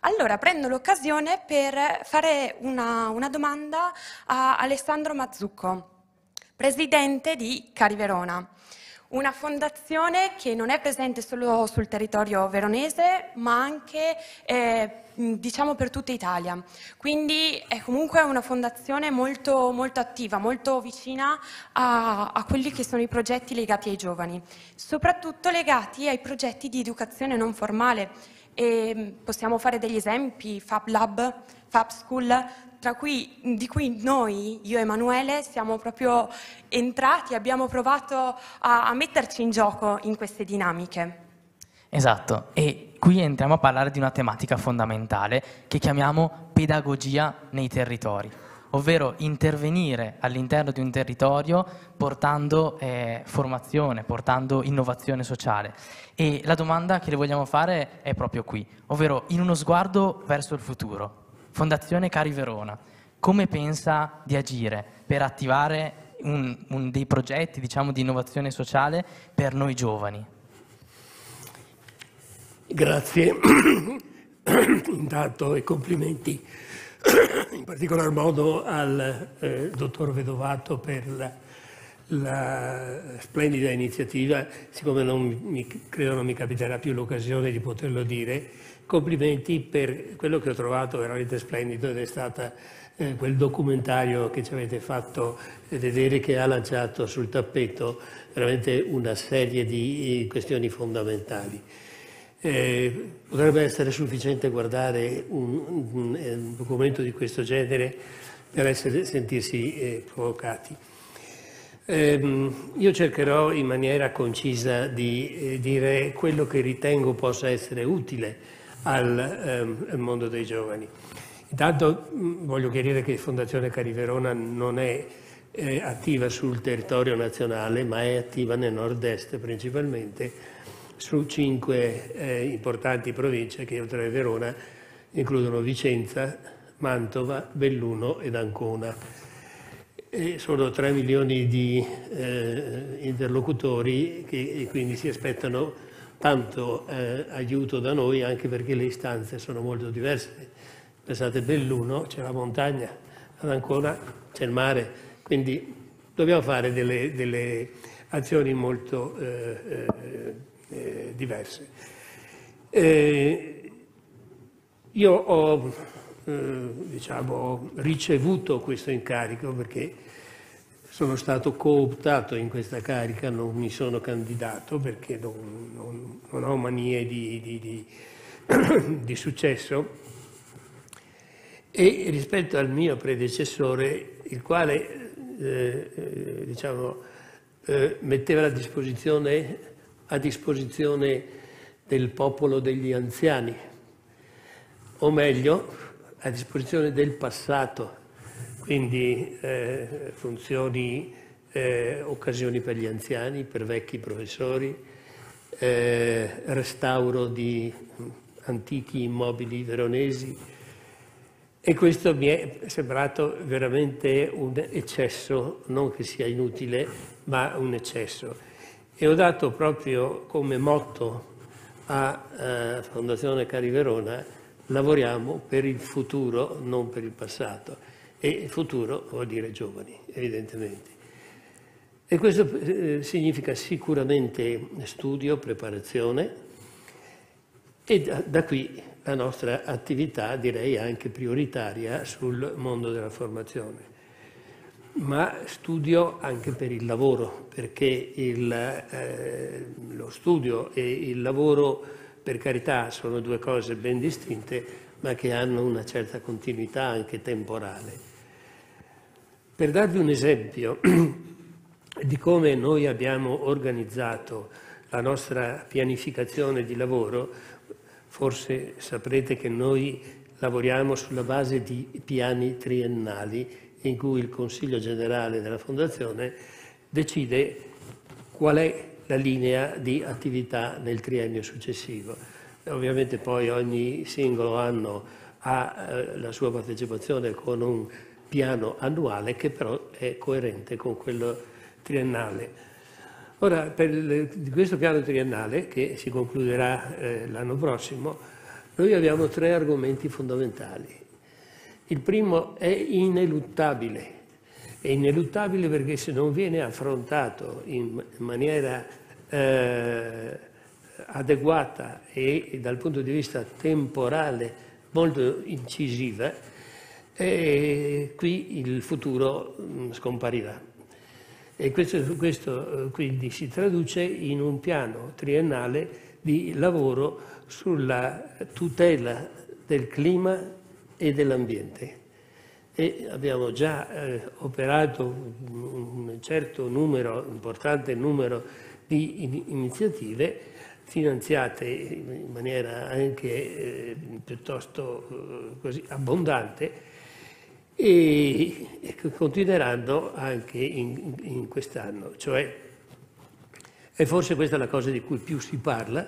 Allora, prendo l'occasione per fare una, una domanda a Alessandro Mazzucco, presidente di Cari Verona. Una fondazione che non è presente solo sul territorio veronese, ma anche eh, diciamo per tutta Italia. Quindi è comunque una fondazione molto, molto attiva, molto vicina a, a, quelli che sono i progetti legati ai giovani, soprattutto legati ai progetti di educazione non formale. E possiamo fare degli esempi, Fab Lab, Fab School, cui, di cui noi, io e Emanuele, siamo proprio entrati, abbiamo provato a, a metterci in gioco in queste dinamiche. Esatto, e qui entriamo a parlare di una tematica fondamentale che chiamiamo pedagogia nei territori ovvero intervenire all'interno di un territorio portando eh, formazione, portando innovazione sociale. E la domanda che le vogliamo fare è proprio qui, ovvero in uno sguardo verso il futuro, Fondazione Cari Verona, come pensa di agire per attivare un, un dei progetti diciamo, di innovazione sociale per noi giovani? Grazie, intanto e complimenti in particolar modo al eh, dottor Vedovato per la la splendida iniziativa, siccome non mi, credo non mi capiterà più l'occasione di poterlo dire, complimenti per quello che ho trovato veramente splendido ed è stato eh, quel documentario che ci avete fatto vedere che ha lanciato sul tappeto veramente una serie di eh, questioni fondamentali. Eh, potrebbe essere sufficiente guardare un, un, eh, un, documento di questo genere per essere, sentirsi eh, provocati. Eh, io cercherò in maniera concisa di eh, dire quello che ritengo possa essere utile al eh, mondo dei giovani. Intanto mh, mm, voglio chiarire che Fondazione Cariverona non è eh, attiva sul territorio nazionale, ma è attiva nel nord-est principalmente, su cinque eh, importanti province che oltre a Verona includono Vicenza, Mantova, Belluno ed Ancona e sono 3 milioni di eh, interlocutori che quindi si aspettano tanto eh, aiuto da noi anche perché le istanze sono molto diverse. Pensate Belluno, c'è la montagna, ad Ancona c'è il mare, quindi dobbiamo fare delle, delle azioni molto eh, eh, eh, diverse. io ho eh, diciamo, ricevuto questo incarico perché sono stato cooptato in questa carica, non mi sono candidato perché non, non, non ho manie di, di, di, di successo. E rispetto al mio predecessore, il quale eh, eh, diciamo, eh, metteva a disposizione, a disposizione del popolo degli anziani, o meglio, a disposizione del passato, quindi eh, funzioni, eh, occasioni per gli anziani, per vecchi professori, eh, restauro di antichi immobili veronesi e questo mi è sembrato veramente un eccesso, non che sia inutile, ma un eccesso. E ho dato proprio come motto a eh, Fondazione Cari Verona lavoriamo per il futuro, non per il passato. E futuro vuol dire giovani, evidentemente. E questo eh, significa sicuramente studio, preparazione e da, da qui la nostra attività, direi anche prioritaria, sul mondo della formazione ma studio anche per il lavoro, perché il, eh, lo studio e il lavoro per carità sono due cose ben distinte, ma che hanno una certa continuità anche temporale. Per darvi un esempio di come noi abbiamo organizzato la nostra pianificazione di lavoro, forse saprete che noi lavoriamo sulla base di piani triennali in cui il Consiglio Generale della Fondazione decide qual è la linea di attività nel triennio successivo. Ovviamente poi ogni singolo anno ha eh, la sua partecipazione con un piano annuale che però è coerente con quello triennale. Ora, per questo piano triennale, che si concluderà eh, l'anno prossimo, noi abbiamo tre argomenti fondamentali. Il primo è ineluttabile, è ineluttabile perché se non viene affrontato in maniera eh, adeguata e, dal punto di vista temporale molto incisiva, eh, qui il futuro mh, mm, scomparirà. E questo, questo, eh, quindi si traduce in un piano triennale di lavoro sulla tutela del clima e dell'ambiente e abbiamo già eh, operato un certo numero, importante numero di in iniziative finanziate in maniera anche eh, piuttosto eh, così, abbondante e, e continueranno anche in, in quest'anno. Cioè, e forse questa è la cosa di cui più si parla,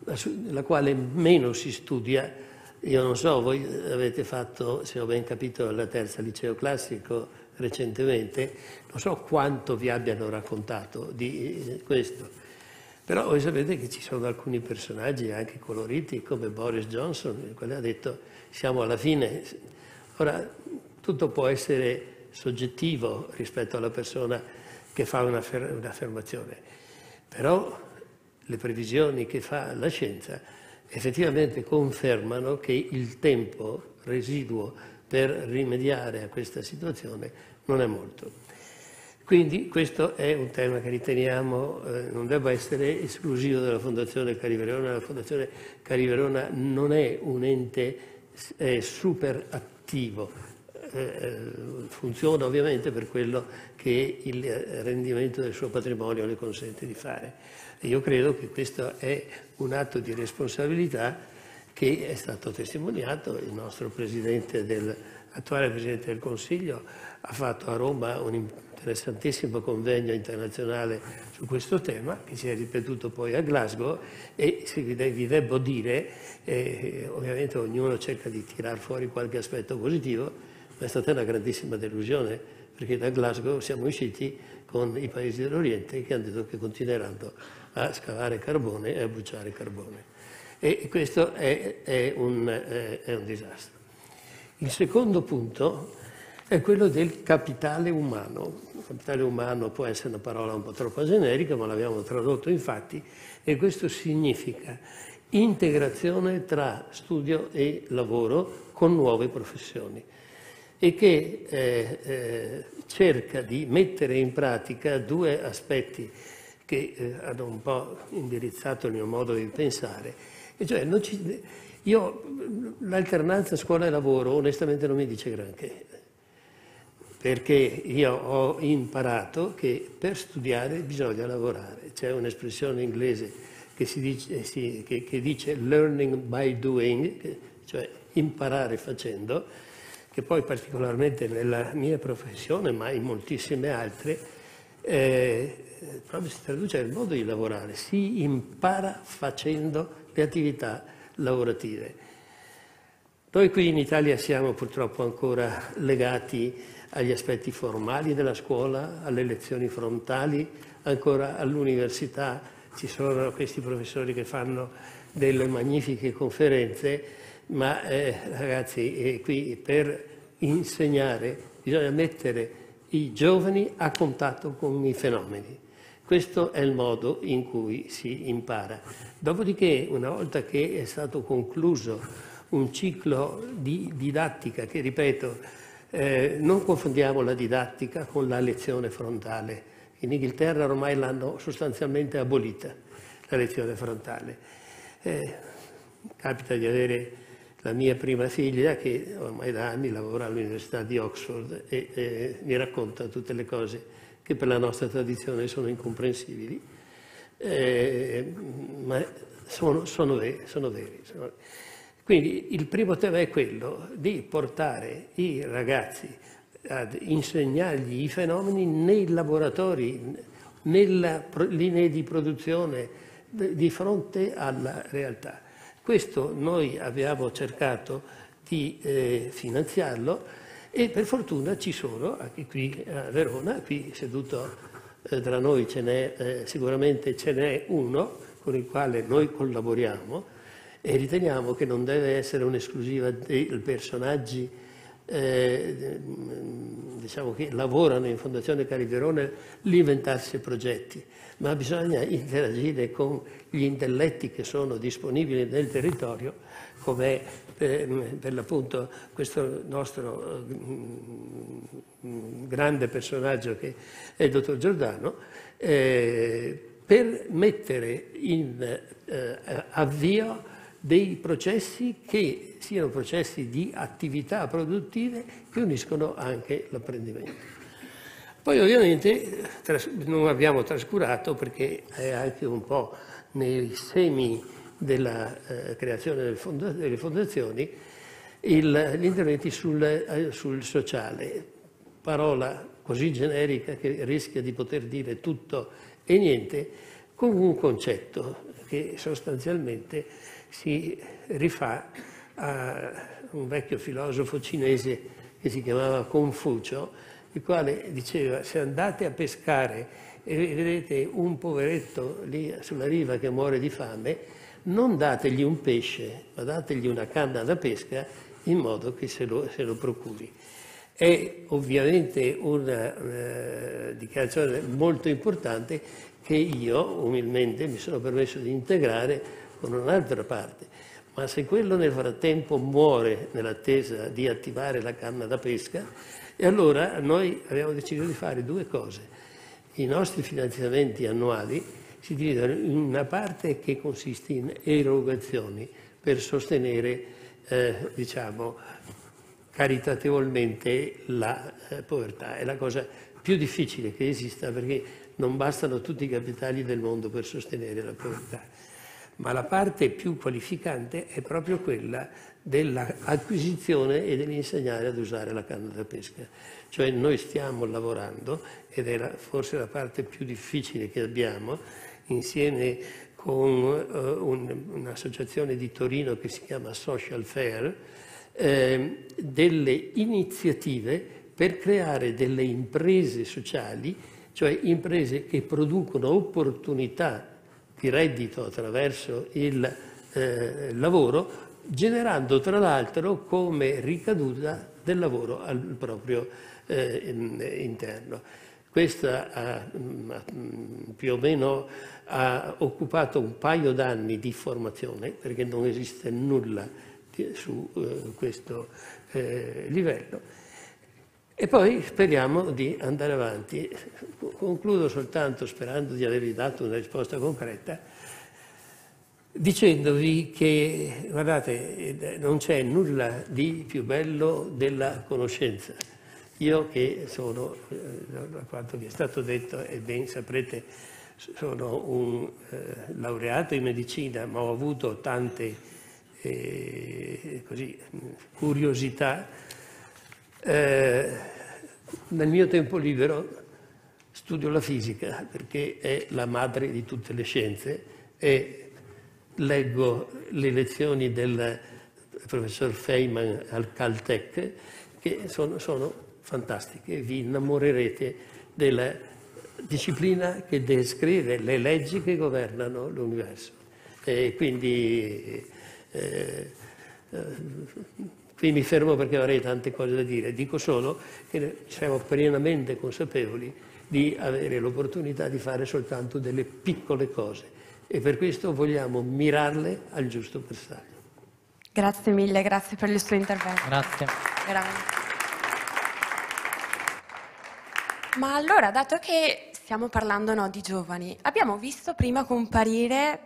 la, la quale meno si studia io non so, voi avete fatto, se ho ben capito, la terza liceo classico recentemente, non so quanto vi abbiano raccontato di eh, questo, però voi sapete che ci sono alcuni personaggi anche coloriti come Boris Johnson, il quale ha detto siamo alla fine. Ora, tutto può essere soggettivo rispetto alla persona che fa un'affermazione, però le previsioni che fa la scienza effettivamente confermano che il tempo residuo per rimediare a questa situazione non è molto. Quindi questo è un tema che riteniamo eh, non debba essere esclusivo della Fondazione Cariverona. La Fondazione Cariverona non è un ente eh, super attivo, eh, eh, funziona ovviamente per quello che il rendimento del suo patrimonio le consente di fare. E io credo che questo è un atto di responsabilità che è stato testimoniato, il nostro Presidente del, attuale Presidente del Consiglio ha fatto a Roma un interessantissimo convegno internazionale su questo tema che si è ripetuto poi a Glasgow e vi devo dire, eh, ovviamente ognuno cerca di tirar fuori qualche aspetto positivo, ma è stata una grandissima delusione perché da Glasgow siamo usciti con i paesi dell'Oriente che hanno detto che continueranno a scavare carbone e a bruciare carbone. E questo è, è, un, eh, è un disastro. Il secondo punto è quello del capitale umano. Il capitale umano può essere una parola un po' troppo generica, ma l'abbiamo tradotto infatti, e questo significa integrazione tra studio e lavoro con nuove professioni e che eh, eh, cerca di mettere in pratica due aspetti che eh, hanno un po' indirizzato il mio modo di pensare. E cioè, ci, io l'alternanza scuola e lavoro onestamente non mi dice granché, perché io ho imparato che per studiare bisogna lavorare. C'è un'espressione inglese che, dice, si, che, che dice learning by doing, cioè imparare facendo, che poi particolarmente nella mia professione, ma in moltissime altre, eh, proprio si traduce nel modo di lavorare, si impara facendo le attività lavorative. Noi qui in Italia siamo purtroppo ancora legati agli aspetti formali della scuola, alle lezioni frontali, ancora all'università ci sono questi professori che fanno delle magnifiche conferenze, ma eh, ragazzi eh, qui per insegnare bisogna mettere i giovani a contatto con i fenomeni. Questo è il modo in cui si impara. Dopodiché, una volta che è stato concluso un ciclo di didattica, che ripeto, eh, non confondiamo la didattica con la lezione frontale. In Inghilterra ormai l'hanno sostanzialmente abolita, la lezione frontale. Eh, capita di avere la mia prima figlia che ormai da anni lavora all'Università di Oxford e, e mi racconta tutte le cose che per la nostra tradizione sono incomprensibili, eh, ma sono, sono, veri, sono veri. Quindi il primo tema è quello di portare i ragazzi ad insegnargli i fenomeni nei laboratori, nelle linee di produzione, di fronte alla realtà. Questo noi abbiamo cercato di eh, finanziarlo e per fortuna ci sono, anche qui a Verona, qui seduto eh, tra noi ce n'è, eh, sicuramente ce n'è uno con il quale noi collaboriamo e riteniamo che non deve essere un'esclusiva dei personaggi eh, diciamo che lavorano in Fondazione Cari Verona l'inventarsi progetti ma bisogna interagire con gli intelletti che sono disponibili nel territorio, come ehm, per l'appunto questo nostro mm, grande personaggio che è il dottor Giordano, eh, per mettere in eh, avvio dei processi che siano processi di attività produttive che uniscono anche l'apprendimento. Poi ovviamente non abbiamo trascurato, perché è anche un po' nei semi della eh, creazione del fonda delle fondazioni, il, gli interventi sul, eh, sul sociale, parola così generica che rischia di poter dire tutto e niente, con un concetto che sostanzialmente si rifà a un vecchio filosofo cinese che si chiamava Confucio, il quale diceva se andate a pescare e vedete un poveretto lì sulla riva che muore di fame, non dategli un pesce, ma dategli una canna da pesca in modo che se lo, se lo procuri. È ovviamente una, una eh, dichiarazione molto importante che io umilmente mi sono permesso di integrare con un'altra parte. Ma se quello nel frattempo muore nell'attesa di attivare la canna da pesca, e allora noi abbiamo deciso di fare due cose. I nostri finanziamenti annuali si dividono in una parte che consiste in erogazioni per sostenere, eh, diciamo, caritatevolmente la eh, povertà. È la cosa più difficile che esista perché non bastano tutti i capitali del mondo per sostenere la povertà. Ma la parte più qualificante è proprio quella dell'acquisizione e dell'insegnare ad usare la canna da pesca. Cioè noi stiamo lavorando, ed è la, forse la parte più difficile che abbiamo, insieme con uh, un, un'associazione di Torino che si chiama Social Fair, eh, delle iniziative per creare delle imprese sociali, cioè imprese che producono opportunità di reddito attraverso il eh, lavoro generando tra l'altro come ricaduta del lavoro al proprio eh, interno. Questa ha, mm, più o meno ha occupato un paio d'anni di formazione, perché non esiste nulla su eh, questo eh, livello. E poi speriamo di andare avanti. Concludo soltanto sperando di avervi dato una risposta concreta dicendovi che, guardate, non c'è nulla di più bello della conoscenza. Io che sono, eh, da quanto vi è stato detto e ben saprete, sono un eh, laureato in medicina, ma ho avuto tante eh, così, curiosità. Eh, nel mio tempo libero studio la fisica perché è la madre di tutte le scienze e leggo le lezioni del professor Feynman al Caltech, che sono, sono fantastiche, vi innamorerete della disciplina che descrive le leggi che governano l'universo. E quindi, eh, eh qui mi fermo perché avrei tante cose da dire, dico solo che siamo pienamente consapevoli di avere l'opportunità di fare soltanto delle piccole cose e per questo vogliamo mirarle al giusto bersaglio. Grazie mille, grazie per il suo intervento. Grazie. grazie. Ma allora, dato che stiamo parlando no, di giovani, abbiamo visto prima comparire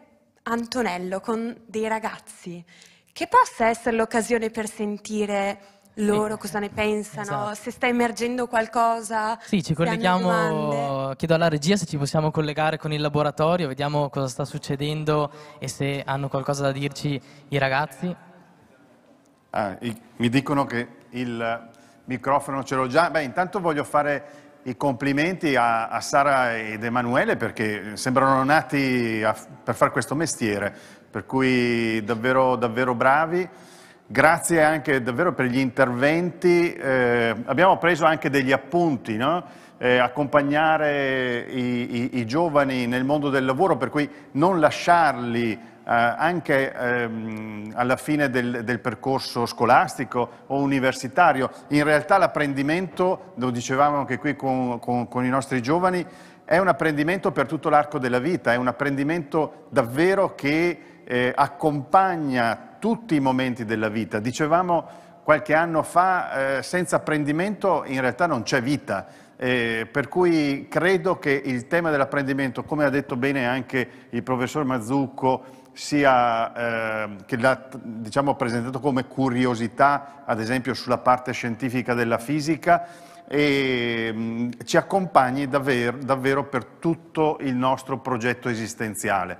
Antonello con dei ragazzi. Che possa essere l'occasione per sentire loro cosa ne pensano, esatto. se sta emergendo qualcosa. Sì, ci colleghiamo, chiedo alla regia se ci possiamo collegare con il laboratorio, vediamo cosa sta succedendo e se hanno qualcosa da dirci i ragazzi. Ah, i, mi dicono che il microfono ce l'ho già. Beh, intanto voglio fare i complimenti a, a Sara ed Emanuele perché sembrano nati a, per fare questo mestiere, per cui davvero, davvero bravi. Grazie anche davvero per gli interventi, eh, abbiamo preso anche degli appunti, no? eh, accompagnare i, i, i, giovani nel mondo del lavoro, per cui non lasciarli eh, anche ehm, alla fine del, del, percorso scolastico o universitario. In realtà l'apprendimento, lo dicevamo anche qui con, con, con i nostri giovani, è un apprendimento per tutto l'arco della vita, è un apprendimento davvero che eh, accompagna tutti i momenti della vita. Dicevamo qualche anno fa, eh, senza apprendimento in realtà non c'è vita, eh, per cui credo che il tema dell'apprendimento, come ha detto bene anche il professor Mazzucco, sia, eh, che l'ha diciamo, presentato come curiosità, ad esempio sulla parte scientifica della fisica, e mh, mm, ci accompagni davvero, davvero per tutto il nostro progetto esistenziale.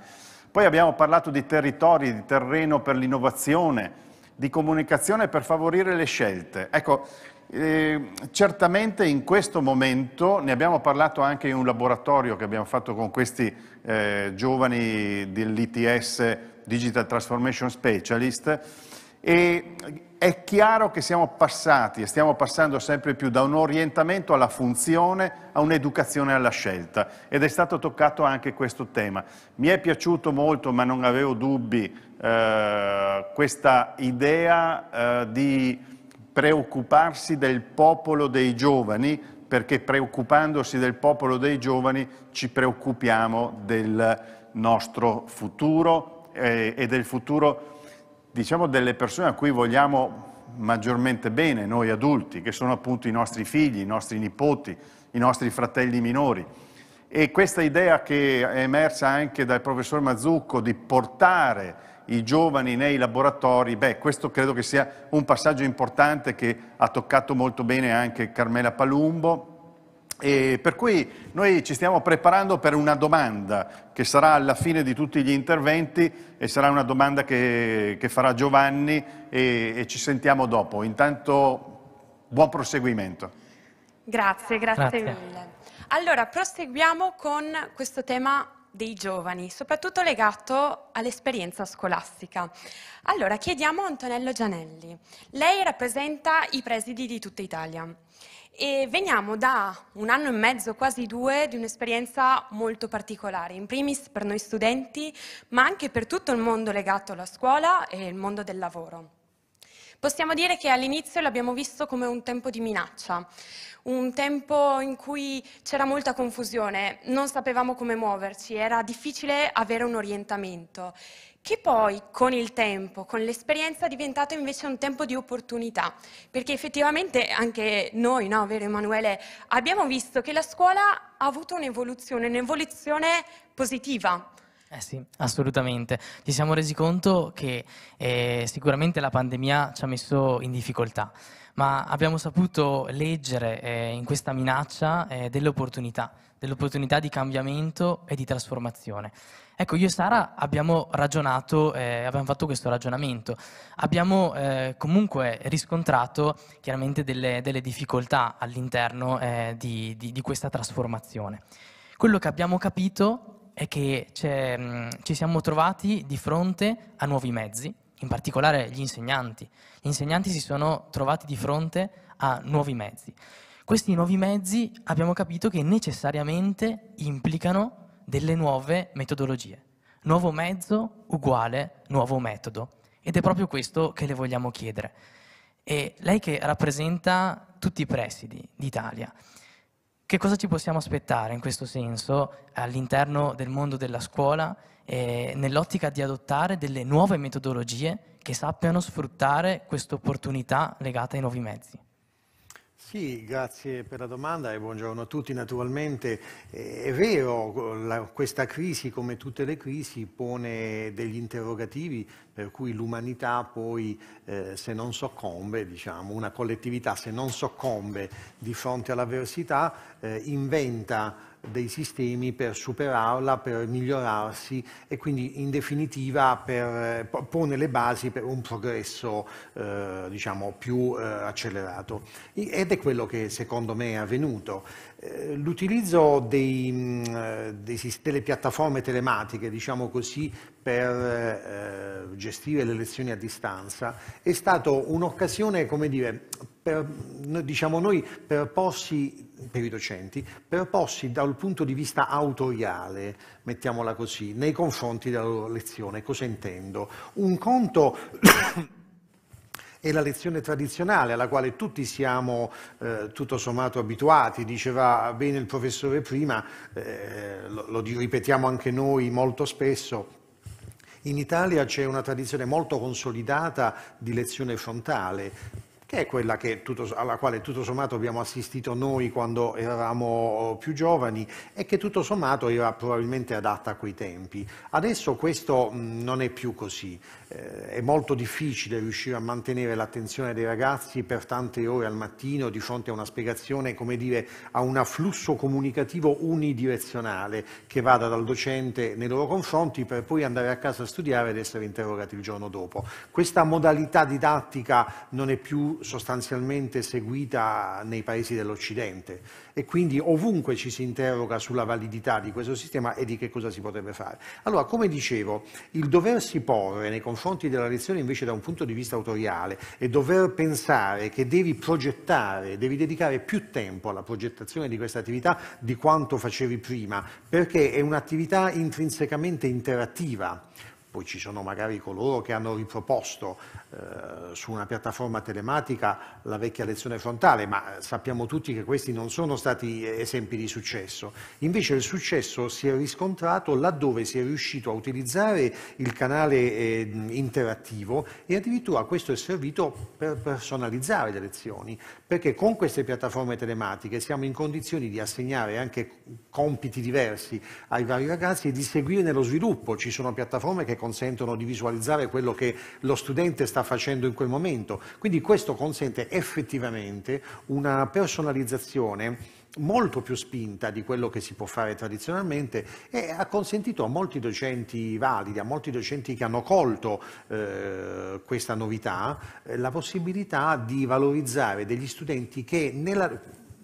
Poi abbiamo parlato di territori, di terreno per l'innovazione, di comunicazione per favorire le scelte. Ecco, eh, certamente in questo momento, ne abbiamo parlato anche in un laboratorio che abbiamo fatto con questi eh, giovani dell'ITS Digital Transformation Specialist, e è chiaro che siamo passati e stiamo passando sempre più da un orientamento alla funzione a un'educazione alla scelta ed è stato toccato anche questo tema. Mi è piaciuto molto, ma non avevo dubbi, eh, questa idea eh, di preoccuparsi del popolo dei giovani, perché preoccupandosi del popolo dei giovani ci preoccupiamo del nostro futuro eh, e del futuro diciamo, delle persone a cui vogliamo maggiormente bene, noi adulti, che sono appunto i nostri figli, i nostri nipoti, i nostri fratelli minori. E questa idea che è emersa anche dal professor Mazzucco di portare i giovani nei laboratori, beh, questo credo che sia un passaggio importante che ha toccato molto bene anche Carmela Palumbo, e per cui noi ci stiamo preparando per una domanda che sarà alla fine di tutti gli interventi e sarà una domanda che, che farà Giovanni e, e ci sentiamo dopo. Intanto buon proseguimento. Grazie, grazie, grazie, mille. Allora, proseguiamo con questo tema dei giovani, soprattutto legato all'esperienza scolastica. Allora, chiediamo a Antonello Gianelli. Lei rappresenta i presidi di tutta Italia. E veniamo da un anno e mezzo, quasi due, di un'esperienza molto particolare, in primis per noi studenti, ma anche per tutto il mondo legato alla scuola e il mondo del lavoro. Possiamo dire che all'inizio l'abbiamo visto come un tempo di minaccia, un tempo in cui c'era molta confusione, non sapevamo come muoverci, era difficile avere un orientamento che poi con il tempo, con l'esperienza è diventato invece un tempo di opportunità, perché effettivamente anche noi, no, vero Emanuele, abbiamo visto che la scuola ha avuto un'evoluzione, un'evoluzione positiva. Eh sì, assolutamente. Ci siamo resi conto che eh, sicuramente la pandemia ci ha messo in difficoltà, ma abbiamo saputo leggere eh, in questa minaccia eh, delle opportunità, dell'opportunità di cambiamento e di trasformazione. Ecco, io e Sara abbiamo ragionato, eh, abbiamo fatto questo ragionamento, abbiamo eh, comunque riscontrato chiaramente delle, delle difficoltà all'interno eh, di, di, di, questa trasformazione. Quello che abbiamo capito è che mh, mm, ci siamo trovati di fronte a nuovi mezzi, in particolare gli insegnanti. Gli insegnanti si sono trovati di fronte a nuovi mezzi. Questi nuovi mezzi abbiamo capito che necessariamente implicano delle nuove metodologie. Nuovo mezzo uguale nuovo metodo. Ed è proprio questo che le vogliamo chiedere. E lei che rappresenta tutti i presidi d'Italia, che cosa ci possiamo aspettare in questo senso all'interno del mondo della scuola eh, nell'ottica di adottare delle nuove metodologie che sappiano sfruttare questa opportunità legata ai nuovi mezzi? Sì, grazie per la domanda e buongiorno a tutti. Naturalmente eh, è vero, la, questa crisi come tutte le crisi pone degli interrogativi per cui l'umanità poi eh, se non soccombe, diciamo, una collettività se non soccombe di fronte all'avversità eh, inventa dei sistemi per superarla, per migliorarsi e quindi in definitiva per, eh, pone le basi per un progresso eh, diciamo, più eh, accelerato. Ed è quello che secondo me è avvenuto. Eh, l'utilizzo dei, mm, eh, dei, delle piattaforme telematiche, diciamo così, per eh, gestire le lezioni a distanza è stata un'occasione, come dire, per, diciamo noi, per porsi per i docenti, proposti dal punto di vista autoriale, mettiamola così, nei confronti della loro lezione. Cosa intendo? Un conto... è la lezione tradizionale alla quale tutti siamo eh, tutto sommato abituati, diceva bene il professore prima, eh, lo, lo ripetiamo anche noi molto spesso, in Italia c'è una tradizione molto consolidata di lezione frontale, che è quella che, tutto, alla quale tutto sommato abbiamo assistito noi quando eravamo più giovani e che tutto sommato era probabilmente adatta a quei tempi. Adesso questo mm, non è più così, eh, è molto difficile riuscire a mantenere l'attenzione dei ragazzi per tante ore al mattino di fronte a una spiegazione, come dire, a un afflusso comunicativo unidirezionale che vada dal docente nei loro confronti per poi andare a casa a studiare ed essere interrogati il giorno dopo. Questa modalità didattica non è più sostanzialmente seguita nei paesi dell'Occidente e quindi ovunque ci si interroga sulla validità di questo sistema e di che cosa si potrebbe fare. Allora, come dicevo, il doversi porre nei confronti della lezione invece da un punto di vista autoriale e dover pensare che devi progettare, devi dedicare più tempo alla progettazione di questa attività di quanto facevi prima, perché è un'attività intrinsecamente interattiva poi ci sono magari coloro che hanno riproposto eh, su una piattaforma telematica la vecchia lezione frontale, ma sappiamo tutti che questi non sono stati esempi di successo. Invece il successo si è riscontrato laddove si è riuscito a utilizzare il canale eh, interattivo e addirittura questo è servito per personalizzare le lezioni, perché con queste piattaforme telematiche siamo in condizioni di assegnare anche compiti diversi ai vari ragazzi e di seguire nello sviluppo. Ci sono piattaforme che consentono di visualizzare quello che lo studente sta facendo in quel momento. Quindi questo consente effettivamente una personalizzazione molto più spinta di quello che si può fare tradizionalmente e ha consentito a molti docenti validi, a molti docenti che hanno colto eh, questa novità, eh, la possibilità di valorizzare degli studenti che nella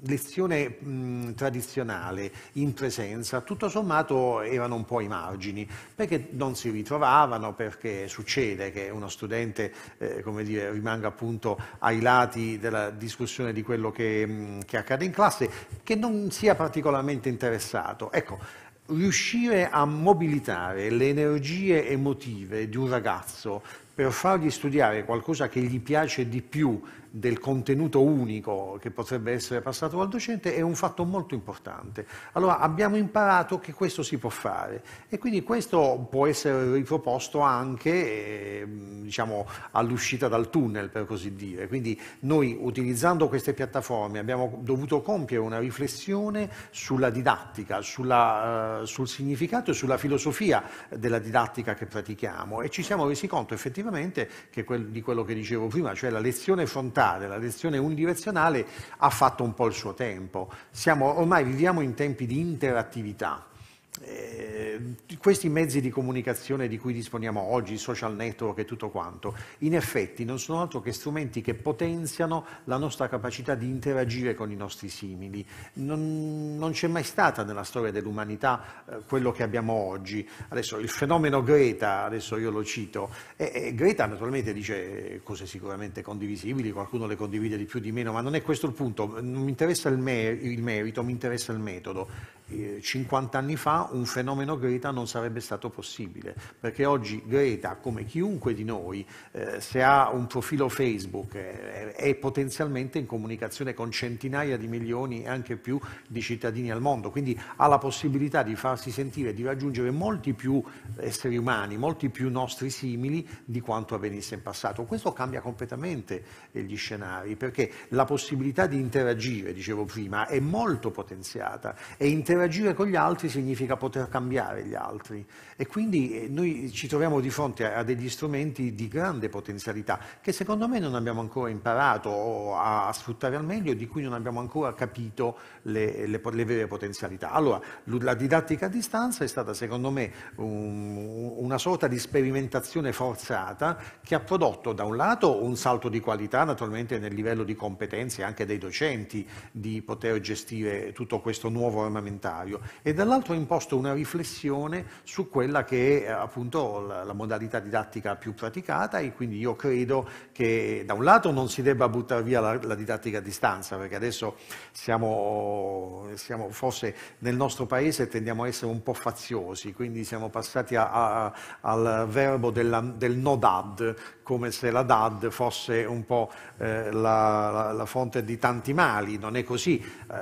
lezione mh, tradizionale in presenza, tutto sommato erano un po' i margini, perché non si ritrovavano, perché succede che uno studente eh, come dire, rimanga appunto ai lati della discussione di quello che, mh, che accade in classe, che non sia particolarmente interessato. Ecco, riuscire a mobilitare le energie emotive di un ragazzo per fargli studiare qualcosa che gli piace di più del contenuto unico che potrebbe essere passato al docente è un fatto molto importante. Allora abbiamo imparato che questo si può fare e quindi questo può essere riproposto anche eh, diciamo, all'uscita dal tunnel, per così dire. Quindi noi utilizzando queste piattaforme abbiamo dovuto compiere una riflessione sulla didattica, sulla, uh, sul significato e sulla filosofia della didattica che pratichiamo e ci siamo resi conto effettivamente quel, di quello che dicevo prima, cioè la lezione frontale difficoltà della lezione unidirezionale ha fatto un po' il suo tempo. Siamo, ormai viviamo in tempi di interattività eh, questi mezzi di comunicazione di cui disponiamo oggi, social network e tutto quanto, in effetti non sono altro che strumenti che potenziano la nostra capacità di interagire con i nostri simili. Non, non c'è mai stata nella storia dell'umanità eh, quello che abbiamo oggi. Adesso il fenomeno Greta, adesso io lo cito, e, eh, e eh, Greta naturalmente dice cose sicuramente condivisibili, qualcuno le condivide di più di meno, ma non è questo il punto, non mi interessa il, mer- il merito, mi interessa il metodo. 50 eh, anni fa un fenomeno Greta non sarebbe stato possibile, perché oggi Greta, come chiunque di noi, eh, se ha un profilo Facebook, eh, è potenzialmente in comunicazione con centinaia di milioni e anche più di cittadini al mondo, quindi ha la possibilità di farsi sentire, di raggiungere molti più esseri umani, molti più nostri simili di quanto avvenisse in passato. Questo cambia completamente eh, gli scenari, perché la possibilità di interagire, dicevo prima, è molto potenziata e interagire con gli altri significa poter cambiare gli altri e quindi eh, noi ci troviamo di fronte a degli strumenti di grande potenzialità che secondo me non abbiamo ancora imparato a sfruttare al meglio, di cui non abbiamo ancora capito le, le, le vere potenzialità. Allora, la didattica a distanza è stata secondo me un, una sorta di sperimentazione forzata che ha prodotto da un lato un salto di qualità naturalmente nel livello di competenze anche dei docenti di poter gestire tutto questo nuovo armamentario e dall'altro ha imposto una riflessione su quella che è appunto la, la modalità didattica più praticata e quindi io credo che da un lato non si debba buttare via la, la didattica a distanza perché adesso siamo siamo, forse nel nostro paese tendiamo a essere un po' faziosi, quindi siamo passati a, a, al verbo della, del nodad, come se la DAD fosse un po' eh, la, la, la, fonte di tanti mali, non è così. Eh,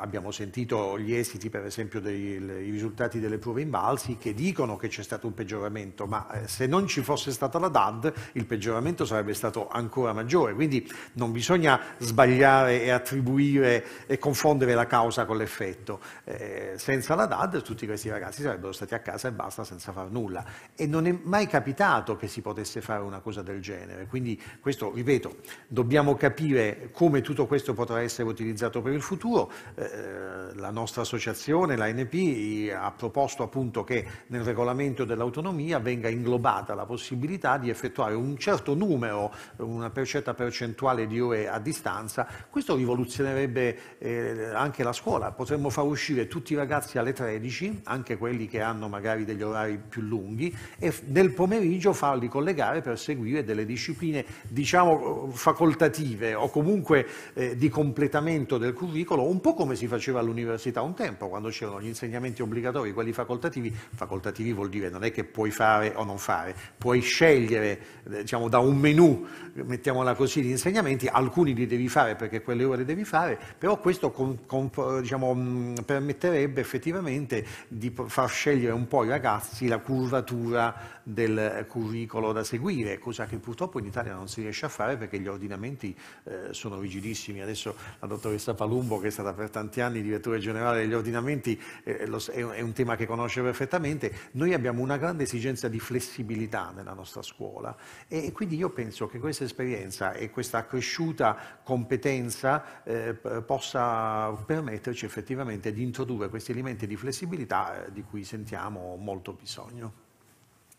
abbiamo sentito gli esiti, per esempio, dei le, risultati delle prove in balsi che dicono che c'è stato un peggioramento, ma eh, se non ci fosse stata la DAD il peggioramento sarebbe stato ancora maggiore, quindi non bisogna sbagliare e attribuire e confondere la causa con l'effetto. Eh, senza la DAD tutti questi ragazzi sarebbero stati a casa e basta senza fare nulla e non è mai capitato che si potesse fare una cosa del del genere. Quindi questo, ripeto, dobbiamo capire come tutto questo potrà essere utilizzato per il futuro. Eh, eh la nostra associazione, l'ANP, ha proposto appunto che nel regolamento dell'autonomia venga inglobata la possibilità di effettuare un certo numero, una certa percentuale di ore a distanza. Questo rivoluzionerebbe eh, anche la scuola. Potremmo far uscire tutti i ragazzi alle 13, anche quelli che hanno magari degli orari più lunghi, e nel pomeriggio farli collegare per seguire studio e delle discipline diciamo facoltative o comunque eh, di completamento del curriculum, un po' come si faceva all'università un tempo, quando c'erano gli insegnamenti obbligatori, quelli facoltativi, facoltativi vuol dire non è che puoi fare o non fare, puoi scegliere eh, diciamo, da un menu, mettiamola così, di insegnamenti, alcuni li devi fare perché quelle ore devi fare, però questo con, con, diciamo, mm, permetterebbe effettivamente di far scegliere un po' i ragazzi la curvatura del curriculum da seguire, cosa cosa che purtroppo in Italia non si riesce a fare perché gli ordinamenti eh, sono rigidissimi. Adesso la dottoressa Palumbo, che è stata per tanti anni direttore generale degli ordinamenti, eh, lo, è, è, un tema che conosce perfettamente. Noi abbiamo una grande esigenza di flessibilità nella nostra scuola e, e quindi io penso che questa esperienza e questa accresciuta competenza eh, possa permetterci effettivamente di introdurre questi elementi di flessibilità eh, di cui sentiamo molto bisogno.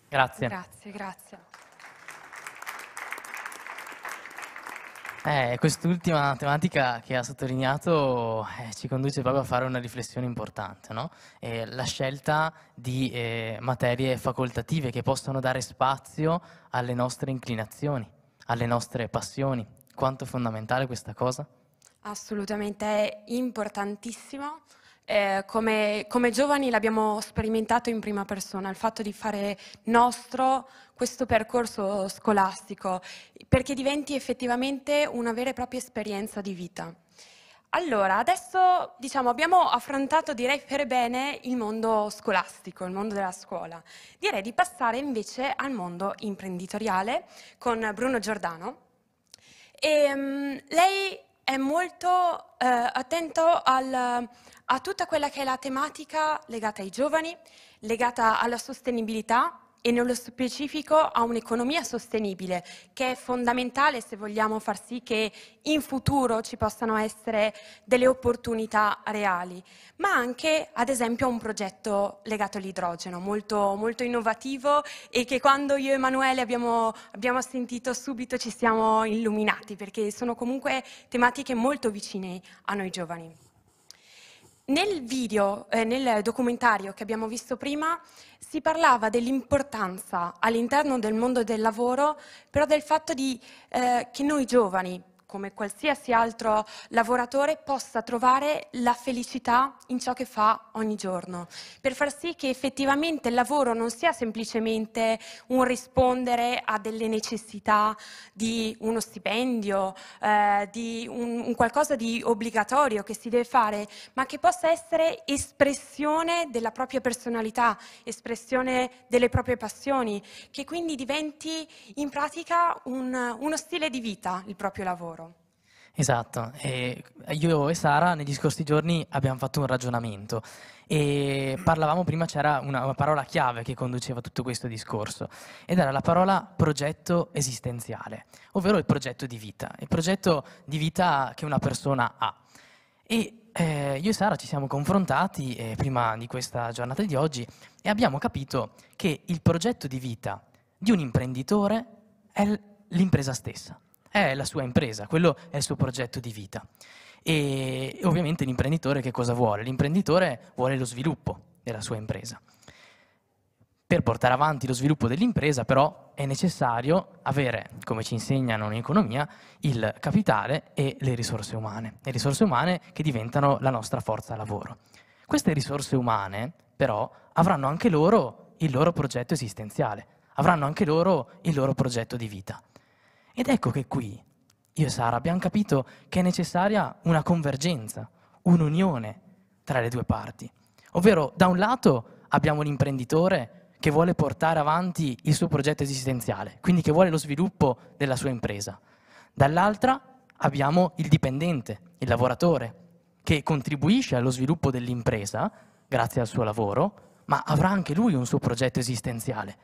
Grazie. Grazie, grazie. Eh, quest'ultima tematica che ha sottolineato eh, ci conduce proprio a fare una riflessione importante, no? eh, la scelta di eh, materie facoltative che possono dare spazio alle nostre inclinazioni, alle nostre passioni. Quanto è fondamentale questa cosa? Assolutamente, è importantissimo. Eh, come, come, giovani l'abbiamo sperimentato in prima persona, il fatto di fare nostro questo percorso scolastico, perché diventi effettivamente una vera e propria esperienza di vita. Allora, adesso diciamo, abbiamo affrontato direi per bene il mondo scolastico, il mondo della scuola. Direi di passare invece al mondo imprenditoriale con Bruno Giordano. E, um, lei è molto eh, attento al, a tutta quella che è la tematica legata ai giovani, legata alla sostenibilità, e nello specifico a un'economia sostenibile, che è fondamentale se vogliamo far sì che in futuro ci possano essere delle opportunità reali, ma anche ad esempio a un progetto legato all'idrogeno, molto, molto innovativo e che quando io e Emanuele abbiamo, abbiamo sentito subito ci siamo illuminati, perché sono comunque tematiche molto vicine a noi giovani. Nel video, eh, nel documentario che abbiamo visto prima, si parlava dell'importanza all'interno del mondo del lavoro, però del fatto di, eh, che noi giovani, come qualsiasi altro lavoratore, possa trovare la felicità in ciò che fa ogni giorno, per far sì che effettivamente il lavoro non sia semplicemente un rispondere a delle necessità di uno stipendio, eh, di un, un qualcosa di obbligatorio che si deve fare, ma che possa essere espressione della propria personalità, espressione delle proprie passioni, che quindi diventi in pratica un, uno stile di vita il proprio lavoro. Esatto, e io e Sara negli scorsi giorni abbiamo fatto un ragionamento e parlavamo prima, c'era una, parola chiave che conduceva tutto questo discorso ed era la parola progetto esistenziale, ovvero il progetto di vita, il progetto di vita che una persona ha. E eh, io e Sara ci siamo confrontati eh, prima di questa giornata di oggi e abbiamo capito che il progetto di vita di un imprenditore è l'impresa stessa è la sua impresa, quello è il suo progetto di vita. E, ovviamente l'imprenditore che cosa vuole? L'imprenditore vuole lo sviluppo della sua impresa. Per portare avanti lo sviluppo dell'impresa però è necessario avere, come ci insegnano in economia, il capitale e le risorse umane, le risorse umane che diventano la nostra forza lavoro. Queste risorse umane però avranno anche loro il loro progetto esistenziale, avranno anche loro il loro progetto di vita. Ed ecco che qui io e Sara abbiamo capito che è necessaria una convergenza, un'unione tra le due parti. Ovvero, da un lato abbiamo l'imprenditore che vuole portare avanti il suo progetto esistenziale, quindi che vuole lo sviluppo della sua impresa. Dall'altra abbiamo il dipendente, il lavoratore, che contribuisce allo sviluppo dell'impresa grazie al suo lavoro, ma avrà anche lui un suo progetto esistenziale.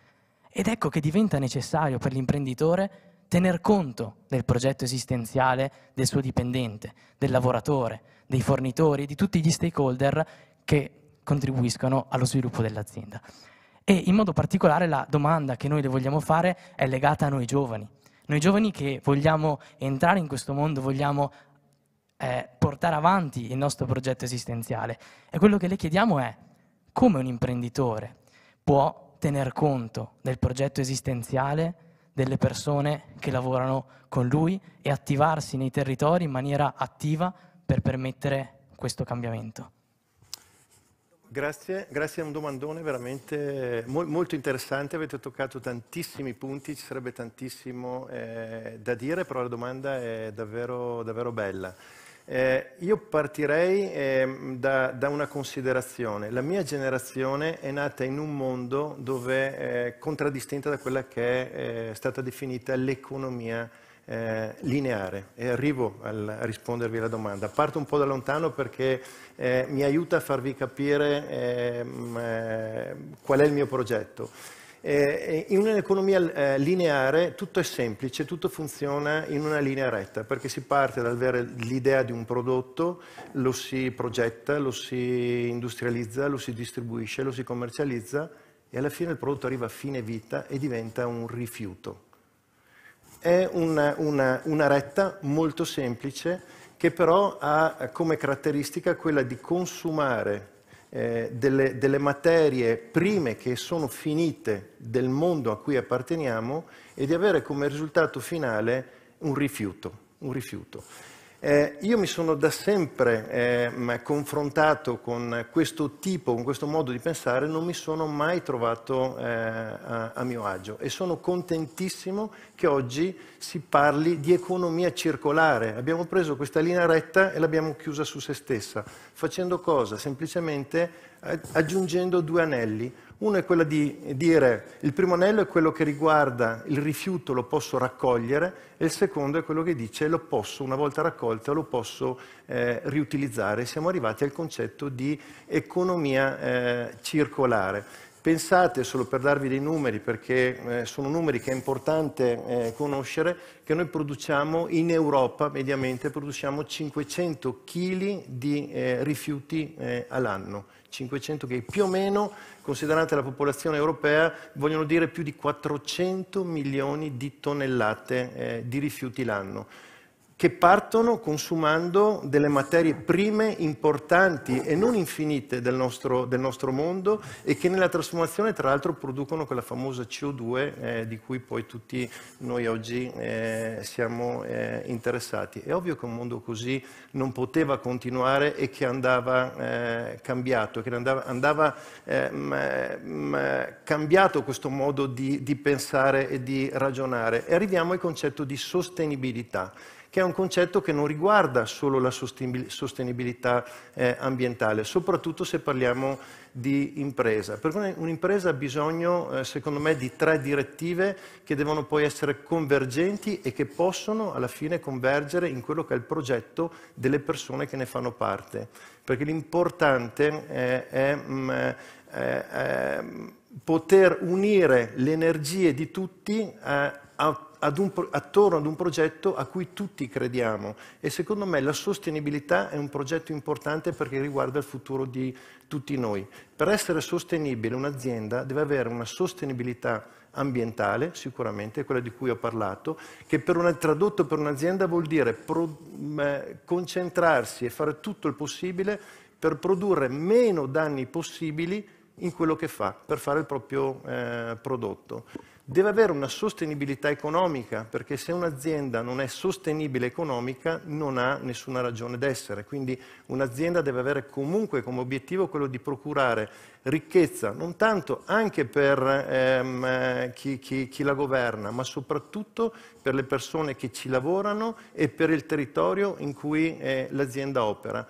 Ed ecco che diventa necessario per l'imprenditore tener conto del progetto esistenziale del suo dipendente, del lavoratore, dei fornitori, di tutti gli stakeholder che contribuiscono allo sviluppo dell'azienda. E in modo particolare la domanda che noi le vogliamo fare è legata a noi giovani. Noi giovani che vogliamo entrare in questo mondo, vogliamo eh, portare avanti il nostro progetto esistenziale. E quello che le chiediamo è come un imprenditore può tener conto del progetto esistenziale delle persone che lavorano con lui e attivarsi nei territori in maniera attiva per permettere questo cambiamento. Grazie, grazie a un domandone veramente mo- molto interessante, avete toccato tantissimi punti, ci sarebbe tantissimo eh, da dire, però la domanda è davvero, davvero bella. Eh, io partirei eh, da, da, una considerazione. La mia generazione è nata in un mondo dove è eh, contraddistinta da quella che è eh, stata definita l'economia eh, lineare e arrivo al, a rispondervi alla domanda. Parto un po' da lontano perché mi aiuta a farvi capire ehm, qual è il mio progetto. Eh, in un'economia eh, lineare tutto è semplice, tutto funziona in una linea retta, perché si parte dal avere l'idea di un prodotto, lo si progetta, lo si industrializza, lo si distribuisce, lo si commercializza e alla fine il prodotto arriva a fine vita e diventa un rifiuto. È una, una, una retta molto semplice che però ha come caratteristica quella di consumare eh, delle, delle, materie prime che sono finite del mondo a cui apparteniamo e di avere come risultato finale un rifiuto. Un rifiuto. Eh, io mi sono da sempre eh, confrontato con questo tipo, con questo modo di pensare, non mi sono mai trovato eh, a, a, mio agio e sono contentissimo che oggi si parli di economia circolare. Abbiamo preso questa linea retta e l'abbiamo chiusa su se stessa, facendo cosa? Semplicemente eh, aggiungendo due anelli. Uno è quello di dire il primo anello è quello che riguarda il rifiuto, lo posso raccogliere, e il secondo è quello che dice lo posso, una volta raccolto, lo posso eh, riutilizzare. Siamo arrivati al concetto di economia eh, circolare. Pensate, solo per darvi dei numeri, perché eh, sono numeri che è importante eh, conoscere, che noi produciamo in Europa, mediamente, produciamo 500 kg di eh, rifiuti eh, all'anno. 500 che più o meno, considerate la popolazione europea, vogliono dire più di 400 milioni di tonnellate eh, di rifiuti l'anno che partono consumando delle materie prime importanti e non infinite del nostro, del nostro mondo e che nella trasformazione tra l'altro producono quella famosa CO2 eh, di cui poi tutti noi oggi eh, siamo eh, interessati. È ovvio che un mondo così non poteva continuare e che andava eh, cambiato, che andava, andava mh, eh, mh, cambiato questo modo di, di pensare e di ragionare. E arriviamo al concetto di sostenibilità che è un concetto che non riguarda solo la sostenibilità eh, ambientale, soprattutto se parliamo di impresa. Per cui un'impresa ha bisogno, eh, secondo me, di tre direttive che devono poi essere convergenti e che possono alla fine convergere in quello che è il progetto delle persone che ne fanno parte. Perché l'importante eh, è... Mh, mm, eh, eh, poter unire le energie di tutti eh, a ad un, attorno ad un progetto a cui tutti crediamo e secondo me la sostenibilità è un progetto importante perché riguarda il futuro di tutti noi. Per essere sostenibile un'azienda deve avere una sostenibilità ambientale, sicuramente, quella di cui ho parlato, che per una, tradotto per un'azienda vuol dire pro, eh, concentrarsi e fare tutto il possibile per produrre meno danni possibili in quello che fa, per fare il proprio eh, prodotto deve avere una sostenibilità economica, perché se un'azienda non è sostenibile economica non ha nessuna ragione d'essere, quindi un'azienda deve avere comunque come obiettivo quello di procurare ricchezza, non tanto anche per ehm, eh, chi, chi, chi la governa, ma soprattutto per le persone che ci lavorano e per il territorio in cui eh, l'azienda opera.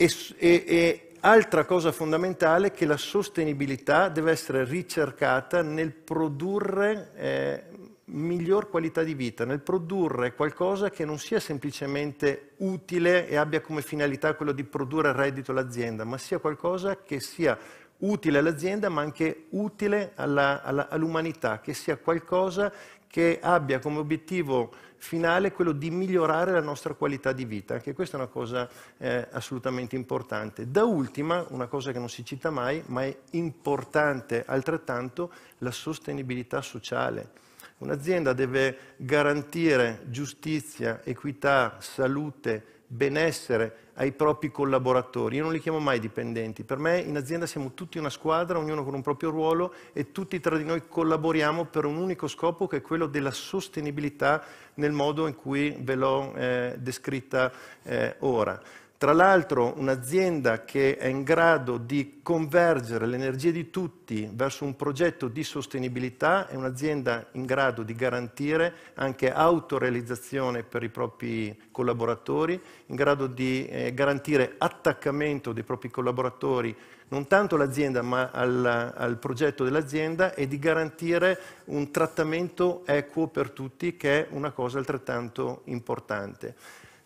E, e, altra cosa fondamentale è che la sostenibilità deve essere ricercata nel produrre eh, miglior qualità di vita, nel produrre qualcosa che non sia semplicemente utile e abbia come finalità quello di produrre reddito all'azienda, ma sia qualcosa che sia utile all'azienda ma anche utile alla, alla, all'umanità, che sia qualcosa che abbia come obiettivo finale quello di migliorare la nostra qualità di vita, anche questa è una cosa eh, assolutamente importante. Da ultima, una cosa che non si cita mai, ma è importante altrettanto, la sostenibilità sociale. Un'azienda deve garantire giustizia, equità, salute, benessere ai propri collaboratori. Io non li chiamo mai dipendenti, per me in azienda siamo tutti una squadra, ognuno con un proprio ruolo e tutti tra di noi collaboriamo per un unico scopo che è quello della sostenibilità nel modo in cui ve l'ho eh, descritta eh, ora. Tra l'altro un'azienda che è in grado di convergere le energie di tutti verso un progetto di sostenibilità è un'azienda in grado di garantire anche autorealizzazione per i propri collaboratori, in grado di eh, garantire attaccamento dei propri collaboratori non tanto all'azienda ma al, al progetto dell'azienda e di garantire un trattamento equo per tutti che è una cosa altrettanto importante.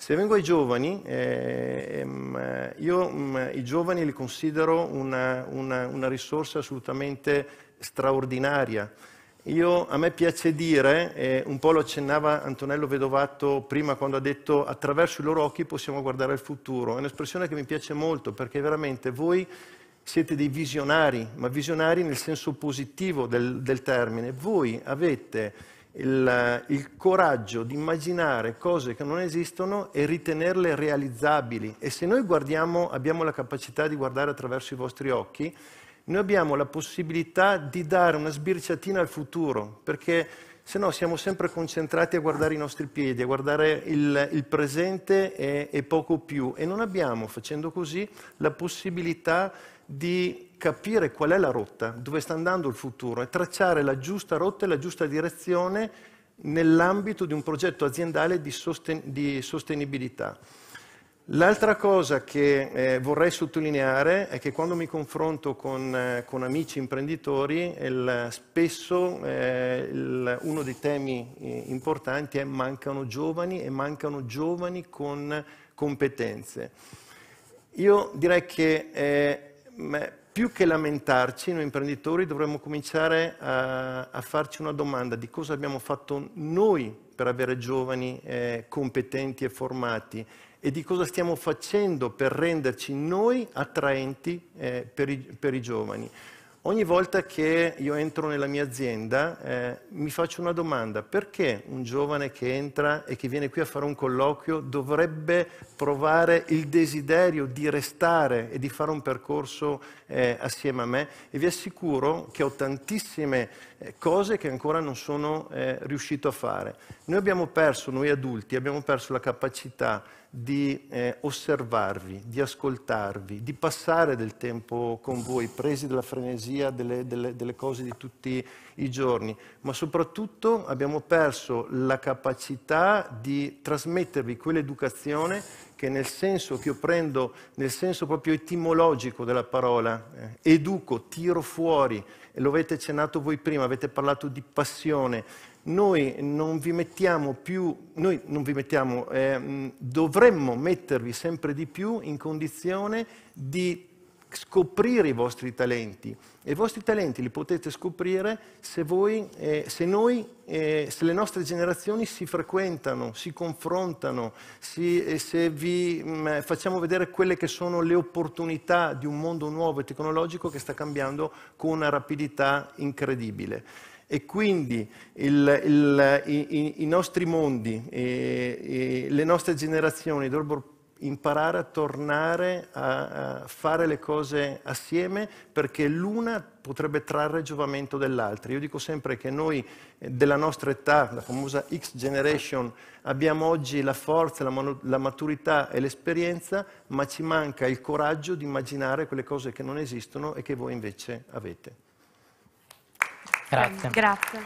Se vengo ai giovani, eh, ehm, io mh, mm, i giovani li considero una, una, una risorsa assolutamente straordinaria. Io, a me piace dire, eh, un po' lo accennava Antonello Vedovato prima quando ha detto attraverso i loro occhi possiamo guardare il futuro, è un'espressione che mi piace molto perché veramente voi siete dei visionari, ma visionari nel senso positivo del, del termine, voi avete il, il coraggio di immaginare cose che non esistono e ritenerle realizzabili. E se noi guardiamo, abbiamo la capacità di guardare attraverso i vostri occhi, noi abbiamo la possibilità di dare una sbirciatina al futuro, perché se no siamo sempre concentrati a guardare i nostri piedi, a guardare il, il presente e, e poco più, e non abbiamo, facendo così, la possibilità di capire qual è la rotta, dove sta andando il futuro e tracciare la giusta rotta e la giusta direzione nell'ambito di un progetto aziendale di, sosten- di sostenibilità. L'altra cosa che eh, vorrei sottolineare è che quando mi confronto con, eh, con amici imprenditori, eh, il, spesso eh, il, uno dei temi eh, importanti è mancano giovani e mancano giovani con competenze. Io direi che eh, più che lamentarci, noi imprenditori dovremmo cominciare a, eh, a, farci una domanda di cosa abbiamo fatto noi per avere giovani eh, competenti e formati e di cosa stiamo facendo per renderci noi attraenti eh, per, i, per i giovani. Ogni volta che io entro nella mia azienda eh, mi faccio una domanda, perché un giovane che entra e che viene qui a fare un colloquio dovrebbe provare il desiderio di restare e di fare un percorso eh, assieme a me? E vi assicuro che ho tantissime eh, cose che ancora non sono eh, riuscito a fare. Noi abbiamo perso, noi adulti, abbiamo perso la capacità di eh, osservarvi, di ascoltarvi, di passare del tempo con voi, presi dalla frenesia delle, delle, delle cose di tutti i giorni, ma soprattutto abbiamo perso la capacità di trasmettervi quell'educazione che nel senso che io prendo, nel senso proprio etimologico della parola, eh, educo, tiro fuori, e lo avete accennato voi prima, avete parlato di passione, noi non vi mettiamo più, noi non vi mettiamo, eh, dovremmo mettervi sempre di più in condizione di scoprire i vostri talenti e i vostri talenti li potete scoprire se, voi, eh, se, noi, eh, se le nostre generazioni si frequentano, si confrontano, si, eh, se vi mh, mm, facciamo vedere quelle che sono le opportunità di un mondo nuovo e tecnologico che sta cambiando con una rapidità incredibile e quindi il, il, i, i, nostri mondi, e, e le nostre generazioni dovrebbero imparare a tornare a, a, fare le cose assieme perché l'una potrebbe trarre giovamento dall'altra. Io dico sempre che noi eh, della nostra età, la famosa X generation, abbiamo oggi la forza, la, la maturità e l'esperienza, ma ci manca il coraggio di immaginare quelle cose che non esistono e che voi invece avete. Grazie. Grazie.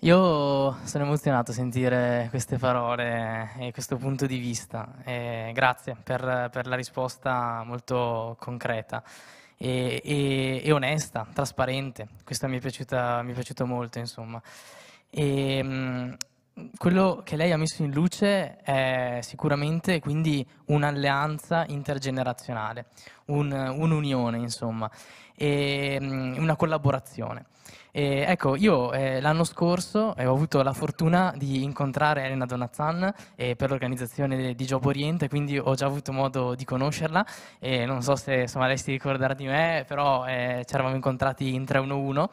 Io sono emozionato a sentire queste parole e questo punto di vista. E grazie per, per, la risposta molto concreta e, e, e onesta, trasparente. Questa mi è, piaciuta, mi è piaciuto molto, insomma. E, quello che lei ha messo in luce è sicuramente quindi un'alleanza intergenerazionale, un, un'unione, insomma, e, mm, una collaborazione. E, ecco, io eh, l'anno scorso eh, ho avuto la fortuna di incontrare Elena Donazan eh, per l'organizzazione di Job Oriente, quindi ho già avuto modo di conoscerla. non so se insomma, lei si ricorderà di me, però eh, ci eravamo incontrati in 311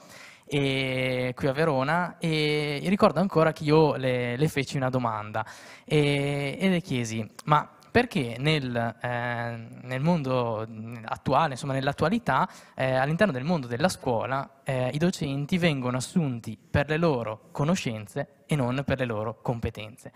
e, qui a Verona e ricordo ancora che io le, le feci una domanda e, e le chiesi, ma perché nel, eh, nel mondo attuale, insomma nell'attualità, eh, all'interno del mondo della scuola eh, i docenti vengono assunti per le loro conoscenze e non per le loro competenze.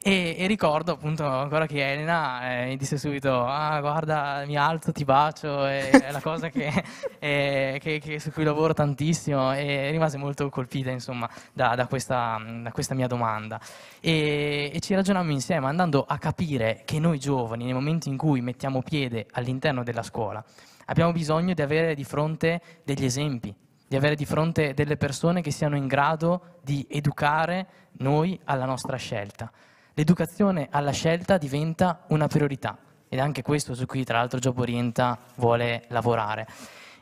E, e ricordo appunto ancora che Elena eh, disse subito, ah guarda mi alzo, ti bacio, è, è la cosa che, è, eh, che, che su cui lavoro tantissimo e rimase molto colpita insomma da, da, questa, da questa, mia domanda. E, e ci ragionammo insieme andando a capire che noi giovani nei momenti in cui mettiamo piede all'interno della scuola abbiamo bisogno di avere di fronte degli esempi, di avere di fronte delle persone che siano in grado di educare noi alla nostra scelta l'educazione alla scelta diventa una priorità ed è anche questo su cui tra l'altro Job Orienta vuole lavorare.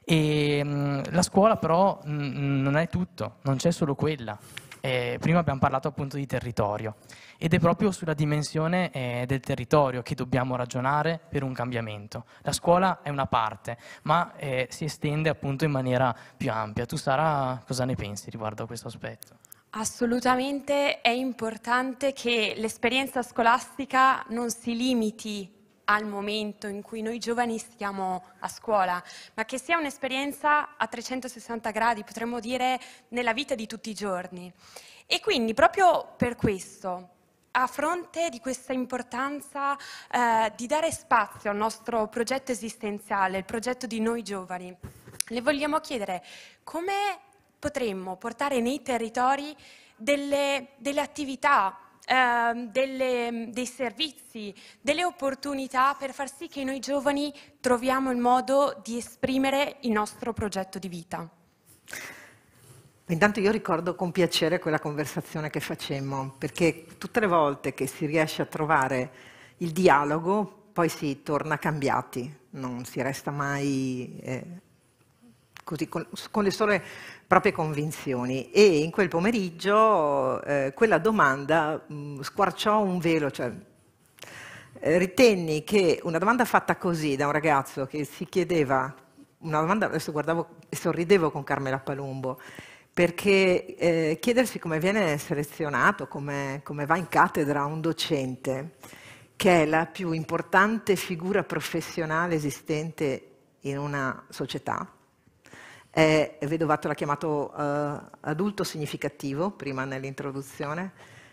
E, mh, mm, la scuola però mh, mm, mm, non è tutto, non c'è solo quella. Eh, prima abbiamo parlato appunto di territorio ed è proprio sulla dimensione eh, del territorio che dobbiamo ragionare per un cambiamento. La scuola è una parte, ma eh, si estende appunto in maniera più ampia. Tu Sara cosa ne pensi riguardo a questo aspetto? Assolutamente è importante che l'esperienza scolastica non si limiti al momento in cui noi giovani stiamo a scuola, ma che sia un'esperienza a 360 gradi, potremmo dire nella vita di tutti i giorni. E quindi proprio per questo, a fronte di questa importanza eh, di dare spazio al nostro progetto esistenziale, il progetto di noi giovani, le vogliamo chiedere come potremmo portare nei territori delle, delle attività, eh, delle, dei servizi, delle opportunità per far sì che noi giovani troviamo il modo di esprimere il nostro progetto di vita. Intanto io ricordo con piacere quella conversazione che facemmo, perché tutte le volte che si riesce a trovare il dialogo, poi si torna cambiati, non si resta mai eh, così, con, con, le sole proprie convinzioni. E in quel pomeriggio eh, quella domanda mh, mm, squarciò un velo, cioè eh, ritenni che una domanda fatta così da un ragazzo che si chiedeva, una domanda, adesso guardavo e sorridevo con Carmela Palumbo, perché eh, chiedersi come viene selezionato, come, come va in cattedra un docente, che è la più importante figura professionale esistente in una società, eh, Vedovato l'ha chiamato eh, adulto significativo, prima nell'introduzione.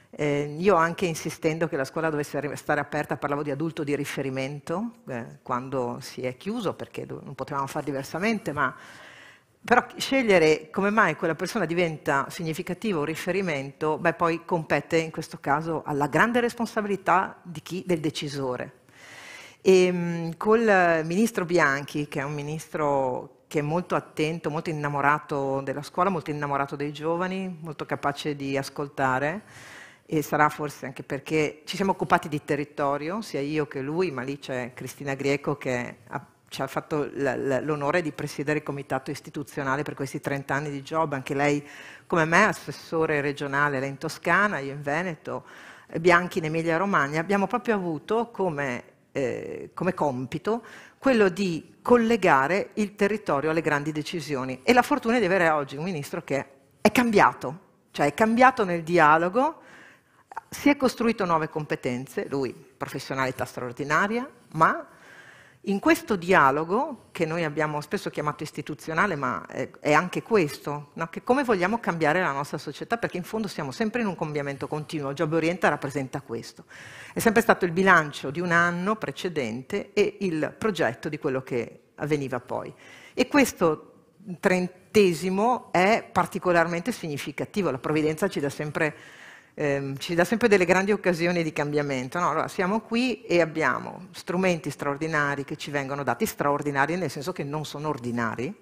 Eh, io anche insistendo che la scuola dovesse stare aperta, parlavo di adulto di riferimento, eh, quando si è chiuso, perché non potevamo fare diversamente, ma però scegliere come mai quella persona diventa significativo riferimento, beh, poi compete in questo caso alla grande responsabilità chi, del decisore. E, ehm, mh, col ministro Bianchi, che è un ministro che è molto attento, molto innamorato della scuola, molto innamorato dei giovani, molto capace di ascoltare e sarà forse anche perché ci siamo occupati di territorio, sia io che lui, ma lì c'è Cristina Grieco che ha, ci ha fatto l'onore di presiedere il comitato istituzionale per questi 30 anni di job, anche lei come me, assessore regionale, lei in Toscana, io in Veneto, eh, Bianchi in Emilia Romagna, abbiamo proprio avuto come, eh, come compito quello di collegare il territorio alle grandi decisioni. E la fortuna di avere oggi un ministro che è cambiato, cioè è cambiato nel dialogo, si è costruito nuove competenze, lui professionalità straordinaria, ma in questo dialogo, che noi abbiamo spesso chiamato istituzionale, ma è anche questo, no? che come vogliamo cambiare la nostra società, perché in fondo siamo sempre in un cambiamento continuo, Job Orienta rappresenta questo. È sempre stato il bilancio di un anno precedente e il progetto di quello che avveniva poi. E questo trentesimo è particolarmente significativo, la provvidenza ci dà sempre ehm, ci dà sempre delle grandi occasioni di cambiamento. No? Allora, siamo qui e abbiamo strumenti straordinari che ci vengono dati, straordinari nel senso che non sono ordinari.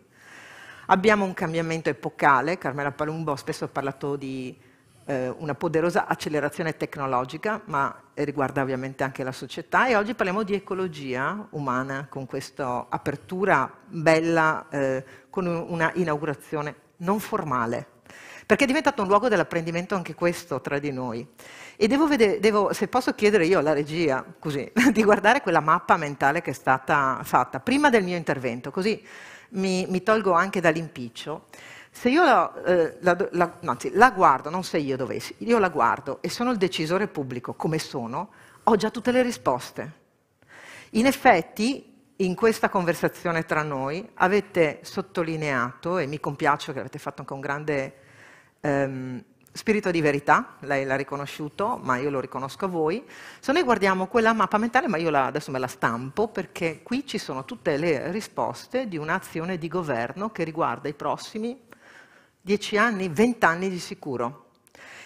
Abbiamo un cambiamento epocale, Carmela Palumbo spesso ha parlato di eh, una poderosa accelerazione tecnologica, ma riguarda ovviamente anche la società e oggi parliamo di ecologia umana con questa apertura bella, eh, con una inaugurazione non formale, perché è diventato un luogo dell'apprendimento anche questo tra di noi. E devo vedere, devo, se posso chiedere io alla regia, così, di guardare quella mappa mentale che è stata fatta prima del mio intervento, così mi, mi tolgo anche dall'impiccio. Se io la, eh, la, la, anzi, la guardo, non se io dovessi, io la guardo e sono il decisore pubblico come sono, ho già tutte le risposte. In effetti, in questa conversazione tra noi avete sottolineato, e mi compiaccio che l'avete fatto anche un grande ehm, spirito di verità, lei l'ha riconosciuto, ma io lo riconosco a voi. Se noi guardiamo quella mappa mentale, ma io la, adesso me la stampo perché qui ci sono tutte le risposte di un'azione di governo che riguarda i prossimi 10 anni, 20 anni di sicuro.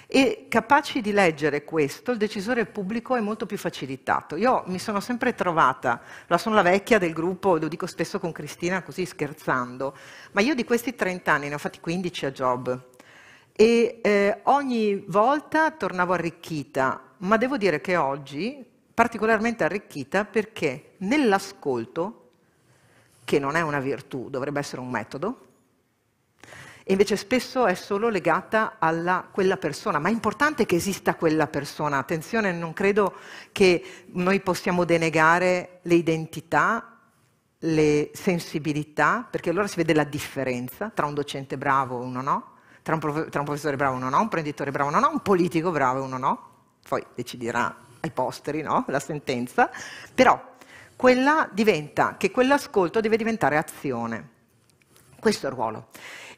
E capaci di leggere questo, il decisore pubblico è molto più facilitato. Io mi sono sempre trovata, la sono la vecchia del gruppo, lo dico spesso con Cristina così scherzando, ma io di questi 30 anni ne ho fatti 15 a Job, e eh, ogni volta tornavo arricchita, ma devo dire che oggi particolarmente arricchita perché nell'ascolto, che non è una virtù, dovrebbe essere un metodo, invece spesso è solo legata a quella persona, ma è importante che esista quella persona. Attenzione, non credo che noi possiamo denegare le identità, le sensibilità, perché allora si vede la differenza tra un docente bravo e uno no, tra un, prof- tra un professore bravo e uno no, un imprenditore bravo e uno no, un politico bravo e uno no, poi deciderà ai posteri no? la sentenza, però quella diventa, che quell'ascolto deve diventare azione. Questo è il ruolo.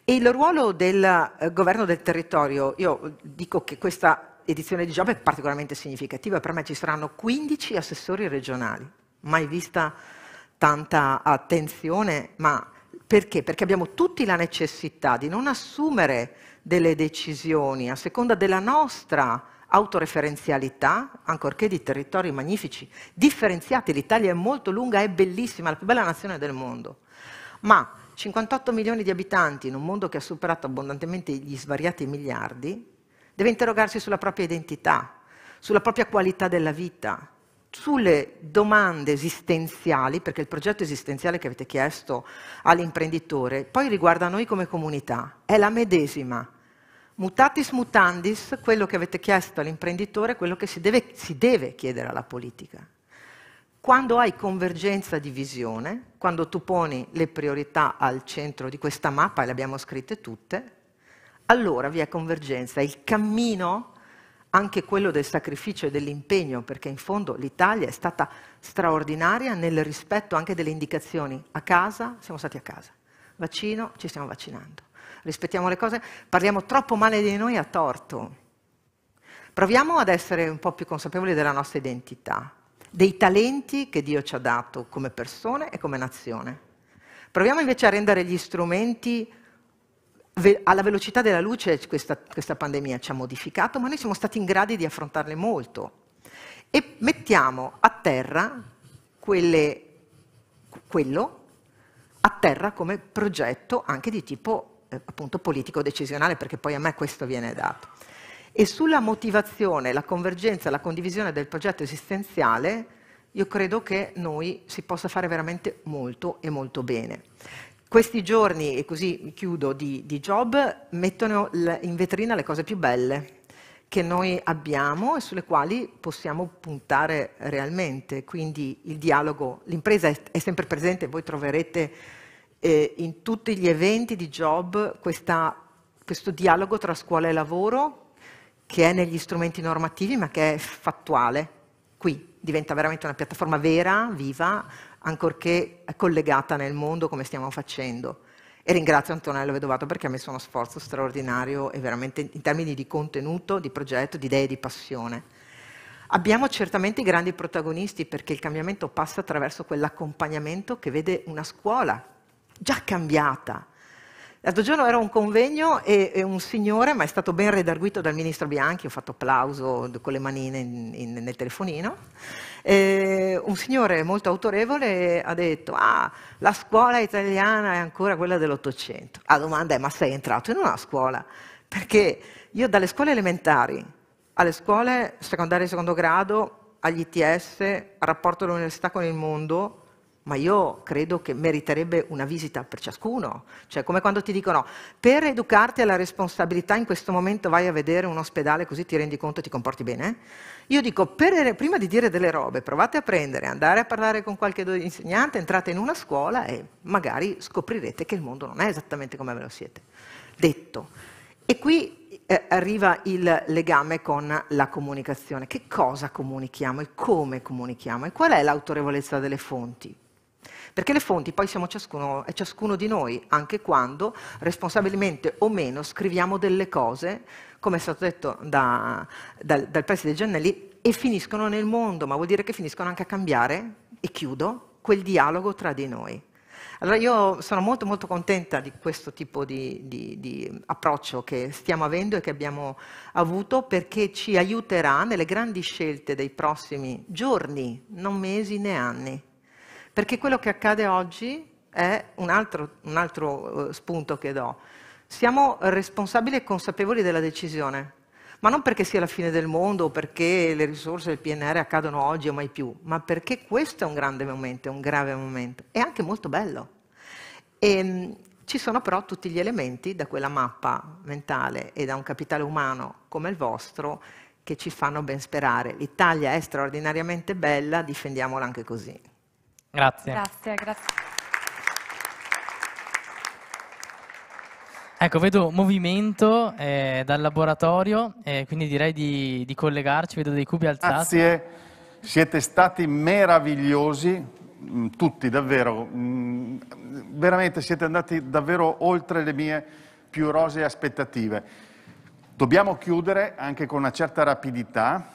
E il ruolo del eh, governo del territorio, io dico che questa edizione di Job è particolarmente significativa, per me ci saranno 15 assessori regionali, mai vista tanta attenzione, ma perché? Perché abbiamo tutti la necessità di non assumere delle decisioni a seconda della nostra autoreferenzialità, ancorché di territori magnifici, differenziati. L'Italia è molto lunga, è bellissima, la più bella nazione del mondo. Ma 58 milioni di abitanti in un mondo che ha superato abbondantemente gli svariati miliardi, deve interrogarsi sulla propria identità, sulla propria qualità della vita, sulle domande esistenziali, perché il progetto esistenziale che avete chiesto all'imprenditore poi riguarda noi come comunità, è la medesima. Mutatis mutandis, quello che avete chiesto all'imprenditore è quello che si deve, si deve chiedere alla politica. Quando hai convergenza di visione, quando tu poni le priorità al centro di questa mappa, e le abbiamo scritte tutte, allora vi è convergenza, il cammino anche quello del sacrificio e dell'impegno, perché in fondo l'Italia è stata straordinaria nel rispetto anche delle indicazioni. A casa, siamo stati a casa. Vaccino, ci stiamo vaccinando. Rispettiamo le cose, parliamo troppo male di noi a torto. Proviamo ad essere un po' più consapevoli della nostra identità, dei talenti che Dio ci ha dato come persone e come nazione. Proviamo invece a rendere gli strumenti alla velocità della luce questa, questa pandemia ci ha modificato, ma noi siamo stati in grado di affrontarle molto. E mettiamo a terra quelle, quello, a terra come progetto anche di tipo eh, appunto politico decisionale, perché poi a me questo viene dato. E sulla motivazione, la convergenza, la condivisione del progetto esistenziale, io credo che noi si possa fare veramente molto e molto bene. Questi giorni, e così chiudo, di, di Job mettono in vetrina le cose più belle che noi abbiamo e sulle quali possiamo puntare realmente. Quindi il dialogo, l'impresa è, sempre presente, voi troverete eh, in tutti gli eventi di Job questa, questo dialogo tra scuola e lavoro che è negli strumenti normativi ma che è fattuale. Qui diventa veramente una piattaforma vera, viva, ancorché collegata nel mondo come stiamo facendo. E ringrazio Antonello Vedovato perché ha messo uno sforzo straordinario e veramente in termini di contenuto, di progetto, di idee di passione. Abbiamo certamente i grandi protagonisti perché il cambiamento passa attraverso quell'accompagnamento che vede una scuola già cambiata, L'altro giorno era un convegno e, e, un signore, ma è stato ben redarguito dal ministro Bianchi, ho fatto applauso con le manine in, in, nel telefonino, e un signore molto autorevole ha detto ah, la scuola italiana è ancora quella dell'Ottocento. La domanda è ma sei entrato in una scuola? Perché io dalle scuole elementari alle scuole secondarie e secondo grado, agli ITS, al rapporto dell'università con il mondo, ma io credo che meriterebbe una visita per ciascuno. Cioè, come quando ti dicono, per educarti alla responsabilità in questo momento vai a vedere un ospedale così ti rendi conto e ti comporti bene. Io dico, per, prima di dire delle robe, provate a prendere, andare a parlare con qualche insegnante, entrate in una scuola e magari scoprirete che il mondo non è esattamente come ve lo siete detto. E qui eh, arriva il legame con la comunicazione. Che cosa comunichiamo e come comunichiamo e qual è l'autorevolezza delle fonti? perché le fonti poi siamo ciascuno, è ciascuno di noi, anche quando responsabilmente o meno scriviamo delle cose, come è stato detto da, dal, dal preside Giannelli, e finiscono nel mondo, ma vuol dire che finiscono anche a cambiare, e chiudo, quel dialogo tra di noi. Allora io sono molto molto contenta di questo tipo di, di, di, approccio che stiamo avendo e che abbiamo avuto perché ci aiuterà nelle grandi scelte dei prossimi giorni, non mesi né anni. Perché quello che accade oggi è un altro, un altro eh, spunto che do. Siamo responsabili e consapevoli della decisione, ma non perché sia la fine del mondo o perché le risorse del PNR accadono oggi o mai più, ma perché questo è un grande momento, è un grave momento, e anche molto bello. E, ehm, ci sono però tutti gli elementi da quella mappa mentale e da un capitale umano come il vostro che ci fanno ben sperare. L'Italia è straordinariamente bella, difendiamola anche così. Grazie. Grazie, grazie. Ecco, vedo movimento eh, dal laboratorio, eh, quindi direi di, di, collegarci, vedo dei cubi alzati. Grazie, siete stati meravigliosi, mm, tutti davvero, mm, veramente siete andati davvero oltre le mie più rose aspettative. Dobbiamo chiudere anche con una certa rapidità,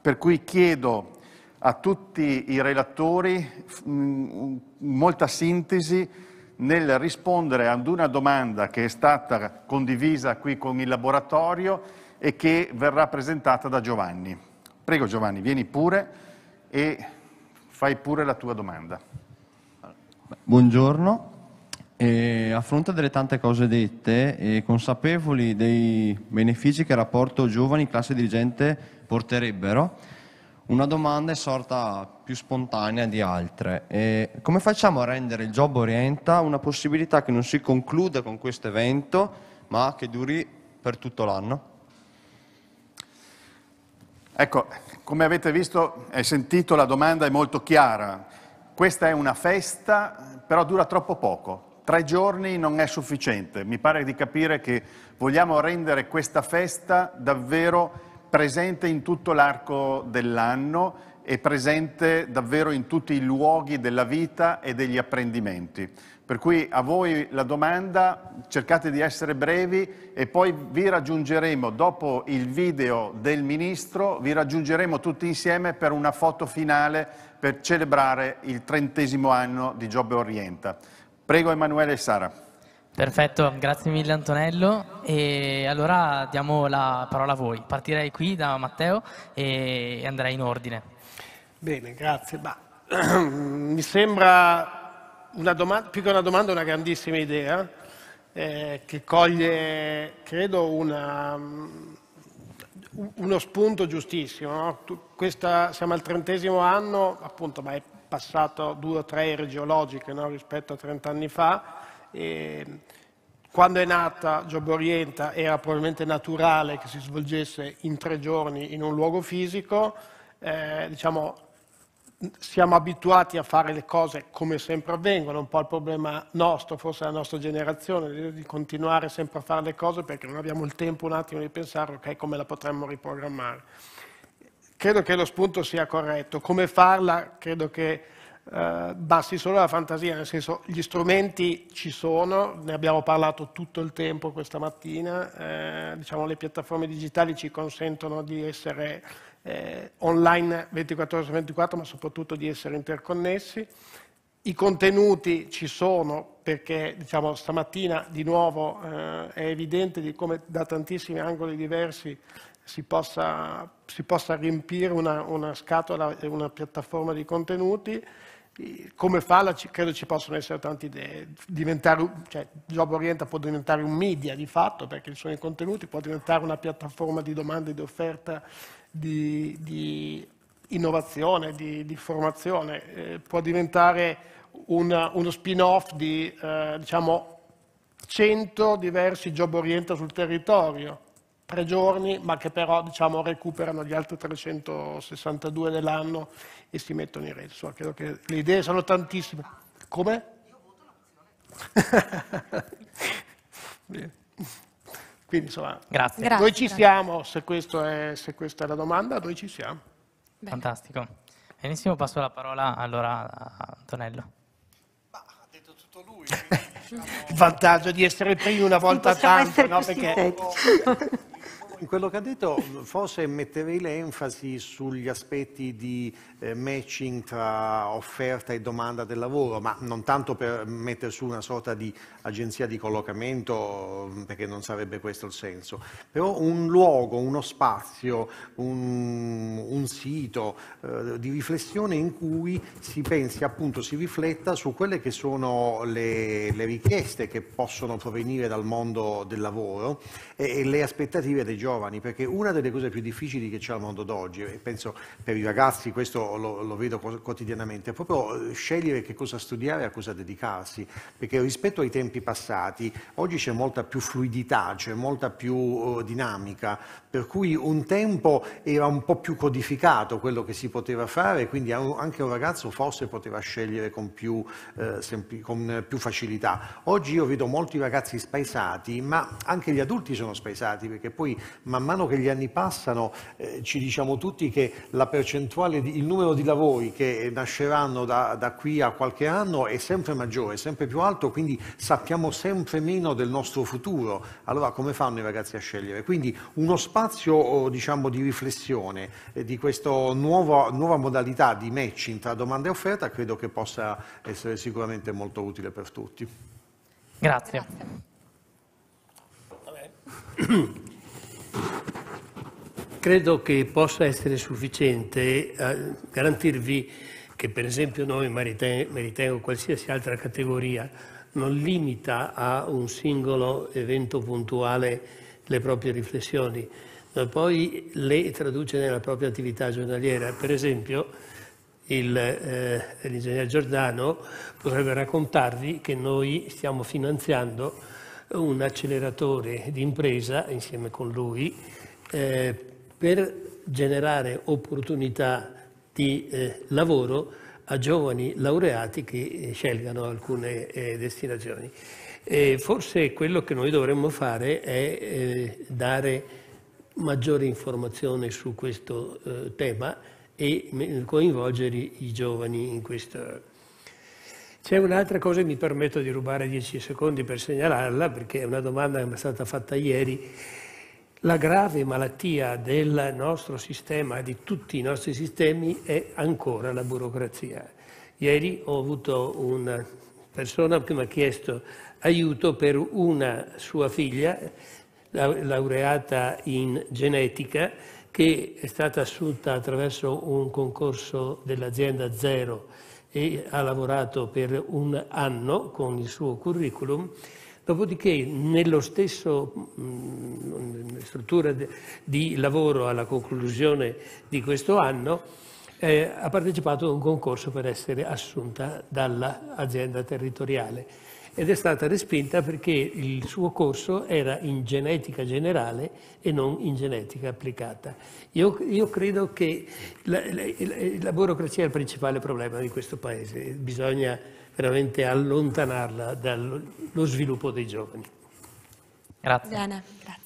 per cui chiedo a tutti i relatori, mm, molta sintesi nel rispondere ad una domanda che è stata condivisa qui con il laboratorio e che verrà presentata da Giovanni. Prego Giovanni, vieni pure e fai pure la tua domanda. Buongiorno, e a fronte delle tante cose dette e consapevoli dei benefici che il rapporto giovani-classe dirigente porterebbero, una domanda è sorta più spontanea di altre. E come facciamo a rendere il Job Orienta una possibilità che non si concluda con questo evento, ma che duri per tutto l'anno? Ecco, come avete visto e sentito, la domanda è molto chiara. Questa è una festa, però dura troppo poco. Tre giorni non è sufficiente. Mi pare di capire che vogliamo rendere questa festa davvero presente in tutto l'arco dell'anno e presente davvero in tutti i luoghi della vita e degli apprendimenti. Per cui a voi la domanda, cercate di essere brevi e poi vi raggiungeremo, dopo il video del Ministro, vi raggiungeremo tutti insieme per una foto finale per celebrare il trentesimo anno di Giobbe Orienta. Prego Emanuele e Sara. Perfetto, grazie mille Antonello. E allora diamo la parola a voi. Partirei qui da Matteo e andrei in ordine. Bene, grazie. Ma, mi sembra domanda, più che una domanda, una grandissima idea eh, che coglie, credo, una, mm, uno spunto giustissimo. No? Questa, siamo al trentesimo anno, appunto, ma è passato due o tre ere geologiche no? rispetto a trent'anni fa. E quando è nata Job Orienta era probabilmente naturale che si svolgesse in tre giorni in un luogo fisico, eh, diciamo, siamo abituati a fare le cose come sempre avvengono, un po' il problema nostro, forse la nostra generazione, di continuare sempre a fare le cose perché non abbiamo il tempo un attimo di pensare ok come la potremmo riprogrammare. Credo che lo spunto sia corretto, come farla credo che eh, basti solo la fantasia, nel senso gli strumenti ci sono, ne abbiamo parlato tutto il tempo questa mattina, eh, diciamo, le piattaforme digitali ci consentono di essere eh, online 24 ore su 24, ma soprattutto di essere interconnessi. I contenuti ci sono perché diciamo, stamattina di nuovo eh, è evidente di come da tantissimi angoli diversi si possa, si possa riempire una, una scatola e una piattaforma di contenuti come farla credo ci possono essere tante idee. Diventare, cioè, Job Orienta può diventare un media di fatto, perché ci sono i contenuti, può diventare una piattaforma di domande, e di offerta di, di innovazione, di, di formazione, eh, può diventare una, uno spin-off di eh, diciamo 100 diversi Job Orienta sul territorio tre giorni, ma che però diciamo, recuperano gli altri 362 dell'anno e si mettono in rete. So, credo che le idee sono tantissime. Come? Io voto la mozione. Quindi insomma, grazie. grazie. noi ci siamo, se, è, se, questa è la domanda, noi ci siamo. Bene. Fantastico. Benissimo, passo la parola allora a Antonello. Ma, ha detto tutto lui. Quindi... Diciamo, Il vantaggio di essere primi una volta tanto, no? Perché... in quello che ha detto forse metterei l'enfasi sugli aspetti di eh, matching tra offerta e domanda del lavoro, ma non tanto per mettere su una sorta di agenzia di collocamento, mm, perché non sarebbe questo il senso, però un luogo, uno spazio, un, un sito eh, di riflessione in cui si pensi, appunto, si rifletta su quelle che sono le, le richieste che possono provenire dal mondo del lavoro e, e, le aspettative dei giovani, perché una delle cose più difficili che c'è al mondo d'oggi, e penso per i ragazzi questo lo, lo vedo quotidianamente, è proprio eh, scegliere che cosa studiare e a cosa dedicarsi, perché rispetto ai tempi passati oggi c'è molta più fluidità, c'è molta più eh, dinamica, per cui un tempo era un po' più codificato quello che si poteva fare, quindi anche un ragazzo forse poteva scegliere con più, eh, sempl- con più facilità. Oggi io vedo molti ragazzi spaesati, ma anche gli adulti sono sono spaesati, perché poi man mano che gli anni passano eh, ci diciamo tutti che la percentuale, di, il numero di lavori che nasceranno da, da qui a qualche anno è sempre maggiore, sempre più alto, quindi sappiamo sempre meno del nostro futuro. Allora come fanno i ragazzi a scegliere? Quindi uno spazio oh, diciamo, di riflessione eh, di questa nuova, nuova modalità di matching tra domanda e offerta credo che possa essere sicuramente molto utile per tutti. Grazie. Grazie. Credo che possa essere sufficiente eh, garantirvi che per esempio noi, ma ritengo qualsiasi altra categoria, non limita a un singolo evento puntuale le proprie riflessioni, ma poi le traduce nella propria attività giornaliera. Per esempio, il, eh, l'ingegner Giordano potrebbe raccontarvi che noi stiamo finanziando un acceleratore di impresa insieme con lui eh, per generare opportunità di eh, lavoro a giovani laureati che eh, scelgano alcune eh, destinazioni. E forse quello che noi dovremmo fare è eh, dare maggiore informazione su questo tema e mm, coinvolgere i giovani in questo. C'è un'altra cosa, mi permetto di rubare dieci secondi per segnalarla, perché è una domanda che mi è stata fatta ieri. La grave malattia del nostro sistema, di tutti i nostri sistemi, è ancora la burocrazia. Ieri ho avuto una persona che mi ha chiesto aiuto per una sua figlia, laureata in genetica, che è stata assunta attraverso un concorso dell'azienda Zero e ha lavorato per un anno con il suo curriculum, dopodiché mm, nella stessa struttura di lavoro alla conclusione di questo anno eh, ha partecipato a un concorso per essere assunta dall'azienda territoriale ed è stata respinta perché il suo corso era in genetica generale e non in genetica applicata. Io, io credo che la, la, la burocrazia è il principale problema di questo Paese, bisogna veramente allontanarla dallo sviluppo dei giovani. Grazie. Diana, grazie.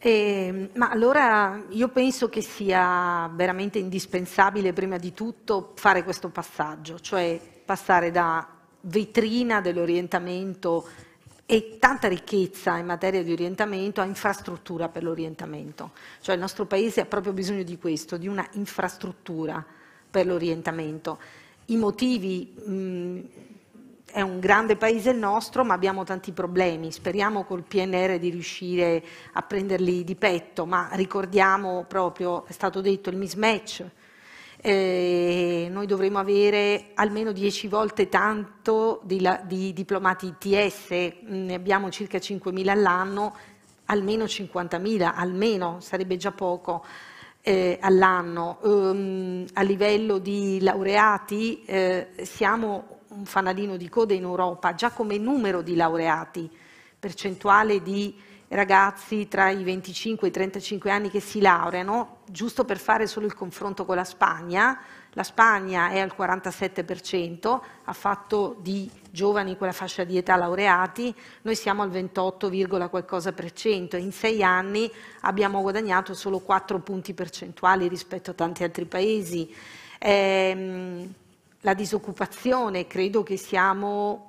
Eh, ma allora io penso che sia veramente indispensabile prima di tutto fare questo passaggio, cioè passare da vetrina dell'orientamento e tanta ricchezza in materia di orientamento a infrastruttura per l'orientamento. Cioè il nostro paese ha proprio bisogno di questo, di una infrastruttura per l'orientamento. I motivi, mh, mm, è un grande paese il nostro, ma abbiamo tanti problemi. Speriamo col PNR di riuscire a prenderli di petto, ma ricordiamo proprio, è stato detto, il mismatch eh, noi dovremo avere almeno 10 volte tanto di, la, di diplomati ITS, ne abbiamo circa 5.000 all'anno, almeno 50.000, almeno sarebbe già poco eh, all'anno. Um, a livello di laureati eh, siamo un fanalino di coda in Europa, già come numero di laureati, percentuale di ragazzi tra i 25 e i 35 anni che si laureano, giusto per fare solo il confronto con la Spagna, la Spagna è al 47%, ha fatto di giovani quella fascia di età laureati, noi siamo al 28, qualcosa per cento. In sei anni abbiamo guadagnato solo 4 punti percentuali rispetto a tanti altri paesi. Eh, la disoccupazione, credo che siamo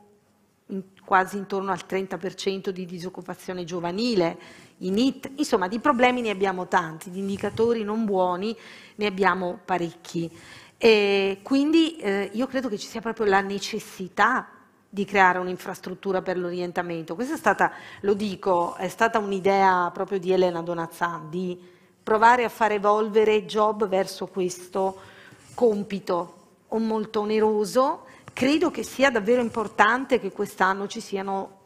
quasi intorno al 30% di disoccupazione giovanile, in IT, insomma di problemi ne abbiamo tanti, di indicatori non buoni ne abbiamo parecchi. E quindi eh, io credo che ci sia proprio la necessità di creare un'infrastruttura per l'orientamento. Questa è stata, lo dico, è stata un'idea proprio di Elena Donazzan, di provare a far evolvere Job verso questo compito, molto oneroso, credo che sia davvero importante che quest'anno ci siano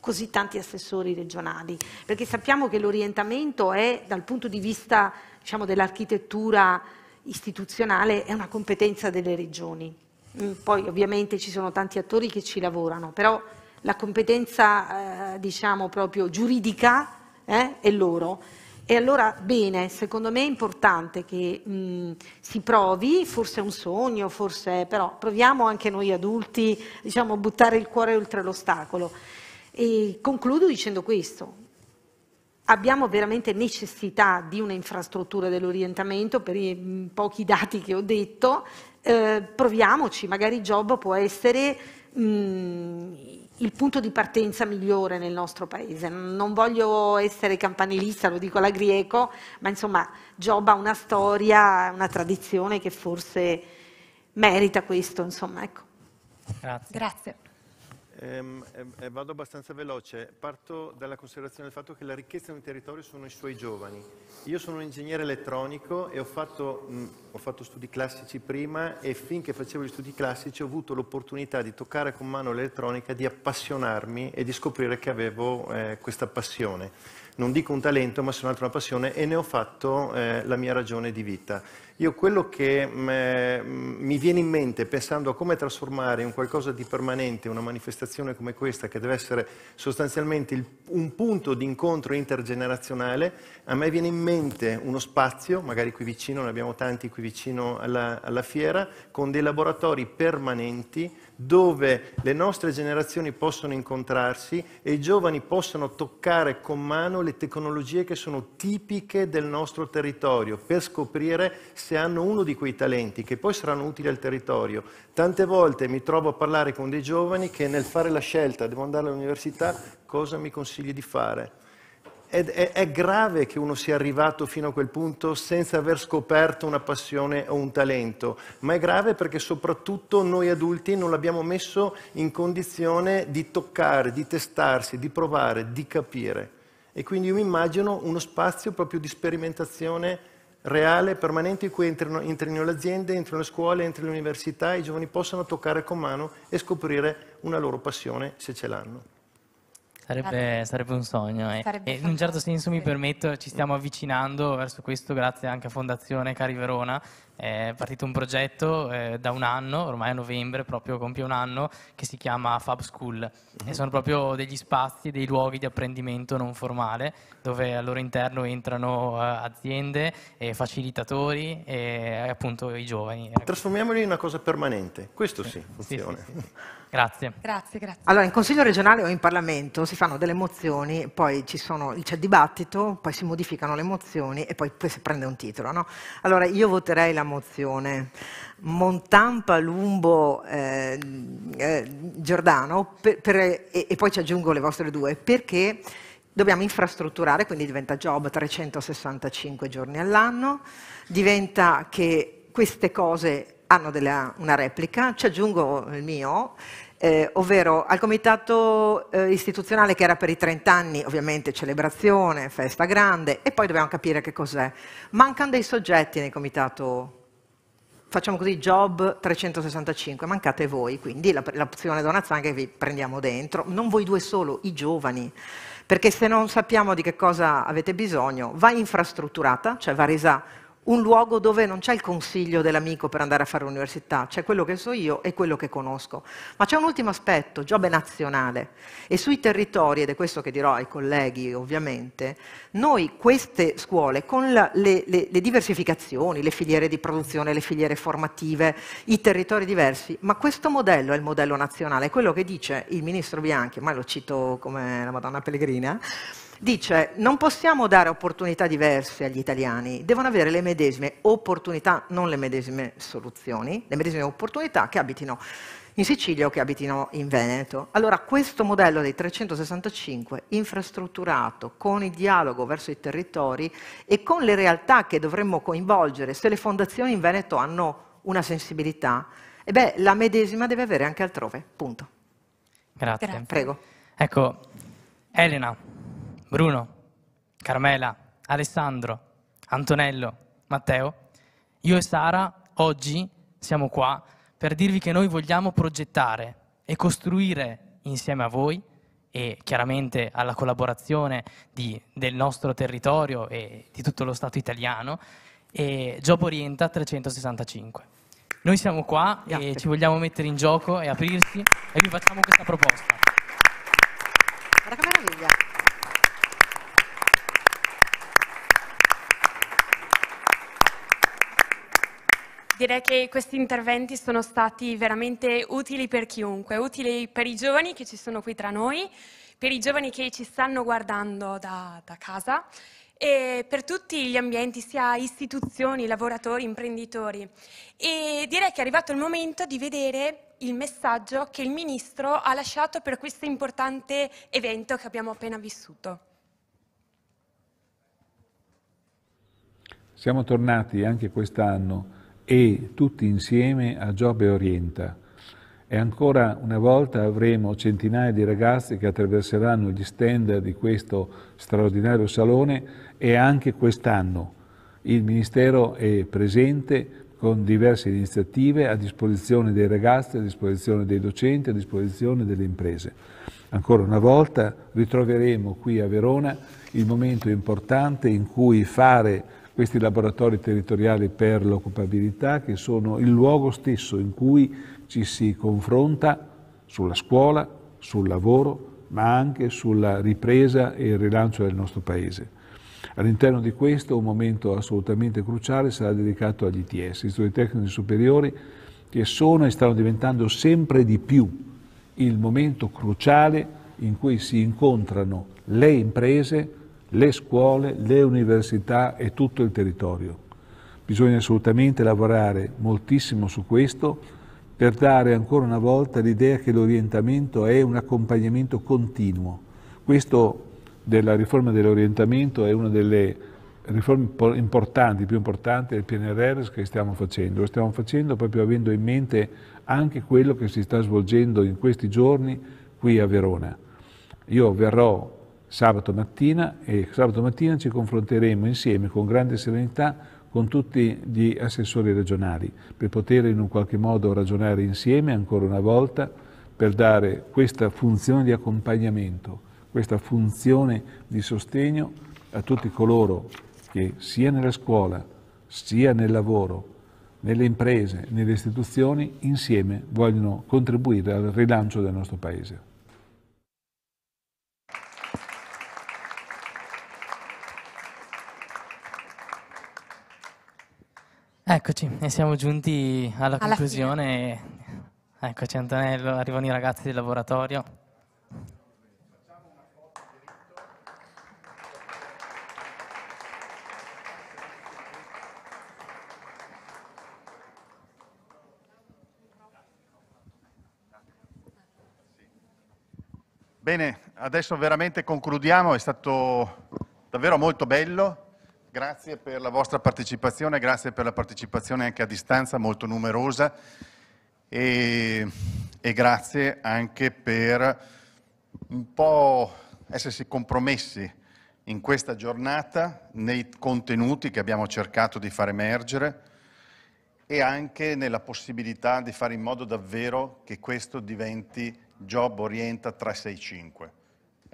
così tanti assessori regionali, perché sappiamo che l'orientamento è dal punto di vista diciamo, dell'architettura istituzionale è una competenza delle regioni. Mm, poi ovviamente ci sono tanti attori che ci lavorano, però la competenza eh, diciamo proprio giuridica eh, è loro. E allora bene, secondo me è importante che mh, si provi, forse è un sogno, forse però proviamo anche noi adulti, diciamo, a buttare il cuore oltre l'ostacolo. E concludo dicendo questo. Abbiamo veramente necessità di un'infrastruttura dell'orientamento per i pochi dati che ho detto. Eh, proviamoci, magari Job può essere mh, il punto di partenza migliore nel nostro paese. Non voglio essere campanilista, lo dico alla Grieco, ma insomma Giobba ha una storia, una tradizione che forse merita questo. Insomma, ecco. Grazie. Grazie eh, vado abbastanza veloce. Parto dalla considerazione del fatto che la ricchezza di un territorio sono i suoi giovani. Io sono un ingegnere elettronico e ho fatto, mh, ho fatto studi classici prima e finché facevo gli studi classici ho avuto l'opportunità di toccare con mano l'elettronica, di appassionarmi e di scoprire che avevo eh, questa passione. Non dico un talento, ma se non altro una passione e ne ho fatto eh, la mia ragione di vita. Io quello che mm, eh, mi viene in mente pensando a come trasformare in qualcosa di permanente una manifestazione come questa, che deve essere sostanzialmente un punto di incontro intergenerazionale, a me viene in mente uno spazio, magari qui vicino, ne abbiamo tanti qui vicino alla, alla fiera, con dei laboratori permanenti dove le nostre generazioni possono incontrarsi e i giovani possono toccare con mano le tecnologie che sono tipiche del nostro territorio per scoprire se hanno uno di quei talenti che poi saranno utili al territorio. Tante volte mi trovo a parlare con dei giovani che nel fare la scelta, devo andare all'università, cosa mi consigli di fare? è, è, è, grave che uno sia arrivato fino a quel punto senza aver scoperto una passione o un talento, ma è grave perché soprattutto noi adulti non l'abbiamo messo in condizione di toccare, di testarsi, di provare, di capire. E quindi io mi immagino uno spazio proprio di sperimentazione reale, permanente, in cui entrino, entrino le aziende, entrino le scuole, entrino le università, i giovani possano toccare con mano e scoprire una loro passione se ce l'hanno. Sarebbe, sarebbe, un sogno. Eh. Sarebbe in un certo senso mi permetto, ci stiamo avvicinando verso questo grazie anche a Fondazione Cari Verona. È partito un progetto eh, da un anno, ormai a novembre proprio compie un anno, che si chiama Fab School. E mhm. sono proprio degli spazi, dei luoghi di apprendimento non formale, dove al loro interno entrano eh, aziende, facilitatori e appunto i giovani. Trasformiamoli in una cosa permanente, questo sì, sì funziona. Sì, sì, Grazie. Grazie, grazie. Allora, in Consiglio regionale o in Parlamento si fanno delle mozioni, poi sono, c'è il dibattito, poi si modificano le mozioni e poi, poi si prende un titolo. No? Allora, io voterei la mozione Montampa, Lumbo, eh, eh, Giordano, per, per, e, e poi ci aggiungo le vostre due, perché dobbiamo infrastrutturare, quindi diventa job 365 giorni all'anno, diventa che queste cose hanno della, una replica, ci aggiungo il mio, eh, ovvero al comitato eh, istituzionale che era per i 30 anni, ovviamente celebrazione, festa grande, e poi dobbiamo capire che cos'è. Mancano dei soggetti nel comitato, facciamo così, Job 365, mancate voi, quindi l'opzione la, Dona Zanga vi prendiamo dentro, non voi due solo, i giovani, perché se non sappiamo di che cosa avete bisogno, va infrastrutturata, cioè va resa un luogo dove non c'è il consiglio dell'amico per andare a fare università, c'è quello che so io e quello che conosco. Ma c'è un ultimo aspetto, Giobbe nazionale. E sui territori, ed è questo che dirò ai colleghi ovviamente, noi queste scuole con la, le, le, le diversificazioni, le filiere di produzione, le filiere formative, i territori diversi, ma questo modello è il modello nazionale, è quello che dice il ministro Bianchi, ma lo cito come la Madonna Pellegrina, dice non possiamo dare opportunità diverse agli italiani, devono avere le medesime opportunità, non le medesime soluzioni, le medesime opportunità che abitino in Sicilia o che abitino in Veneto. Allora questo modello dei 365 infrastrutturato con il dialogo verso i territori e con le realtà che dovremmo coinvolgere, se le fondazioni in Veneto hanno una sensibilità, e beh, la medesima deve avere anche altrove, punto. Grazie. Prego. Ecco, Elena, Bruno, Carmela, Alessandro, Antonello, Matteo, io e Sara oggi siamo qua per dirvi che noi vogliamo progettare e costruire insieme a voi e chiaramente alla collaborazione di, del nostro territorio e di tutto lo Stato italiano, e Job Orienta 365. Noi siamo qua Grazie. e ci vogliamo mettere in gioco e aprirsi e vi facciamo questa proposta. Guarda che meraviglia! direi che questi interventi sono stati veramente utili per chiunque, utili per i giovani che ci sono qui tra noi, per i giovani che ci stanno guardando da, da casa e per tutti gli ambienti, sia istituzioni, lavoratori, imprenditori. E direi che è arrivato il momento di vedere il messaggio che il Ministro ha lasciato per questo importante evento che abbiamo appena vissuto. Siamo tornati anche quest'anno e tutti insieme a Giobbe Orienta. E ancora una volta avremo centinaia di ragazzi che attraverseranno gli stand di questo straordinario salone e anche quest'anno il Ministero è presente con diverse iniziative a disposizione dei ragazzi, a disposizione dei docenti, a disposizione delle imprese. Ancora una volta ritroveremo qui a Verona il momento importante in cui fare questi laboratori territoriali per l'occupabilità che sono il luogo stesso in cui ci si confronta sulla scuola, sul lavoro, ma anche sulla ripresa e il rilancio del nostro Paese. All'interno di questo un momento assolutamente cruciale sarà dedicato agli ITS, gli studi Tecnici Superiori, che sono e stanno diventando sempre di più il momento cruciale in cui si incontrano le imprese, le scuole, le università e tutto il territorio. Bisogna assolutamente lavorare moltissimo su questo per dare ancora una volta l'idea che l'orientamento è un accompagnamento continuo. Questo della riforma dell'orientamento è una delle riforme importanti, più importanti del PNRR che stiamo facendo. Lo stiamo facendo proprio avendo in mente anche quello che si sta svolgendo in questi giorni qui a Verona. Io verrò sabato mattina e sabato mattina ci confronteremo insieme con grande serenità con tutti gli assessori regionali per poter in un qualche modo ragionare insieme ancora una volta per dare questa funzione di accompagnamento, questa funzione di sostegno a tutti coloro che sia nella scuola, sia nel lavoro, nelle imprese, nelle istituzioni, insieme vogliono contribuire al rilancio del nostro Paese. Eccoci, e siamo giunti alla, alla conclusione. Fine. Eccoci Antonello, arrivano i ragazzi del laboratorio. Bene, adesso veramente concludiamo, è stato davvero molto bello. Grazie per la vostra partecipazione, grazie per la partecipazione anche a distanza molto numerosa e, e grazie anche per un po' essersi compromessi in questa giornata nei contenuti che abbiamo cercato di far emergere e anche nella possibilità di fare in modo davvero che questo diventi Job Orienta 365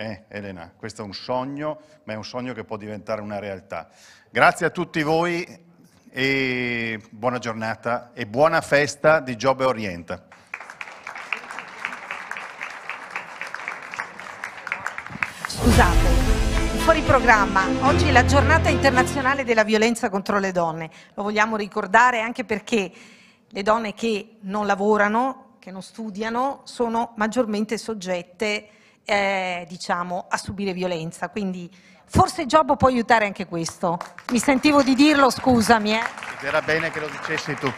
eh, Elena, questo è un sogno, ma è un sogno che può diventare una realtà. Grazie a tutti voi e buona giornata e buona festa di Giobbe Orienta. Scusate, fuori programma, oggi è la giornata internazionale della violenza contro le donne, lo vogliamo ricordare anche perché le donne che non lavorano, che non studiano, sono maggiormente soggette a eh, diciamo, a subire violenza. Quindi forse Giobbo può aiutare anche questo. Mi sentivo di dirlo, scusami. Eh. era bene che lo dicessi tu.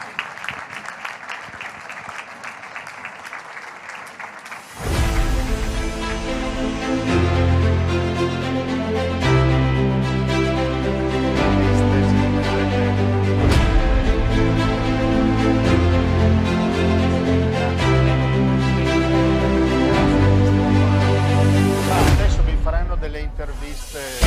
these.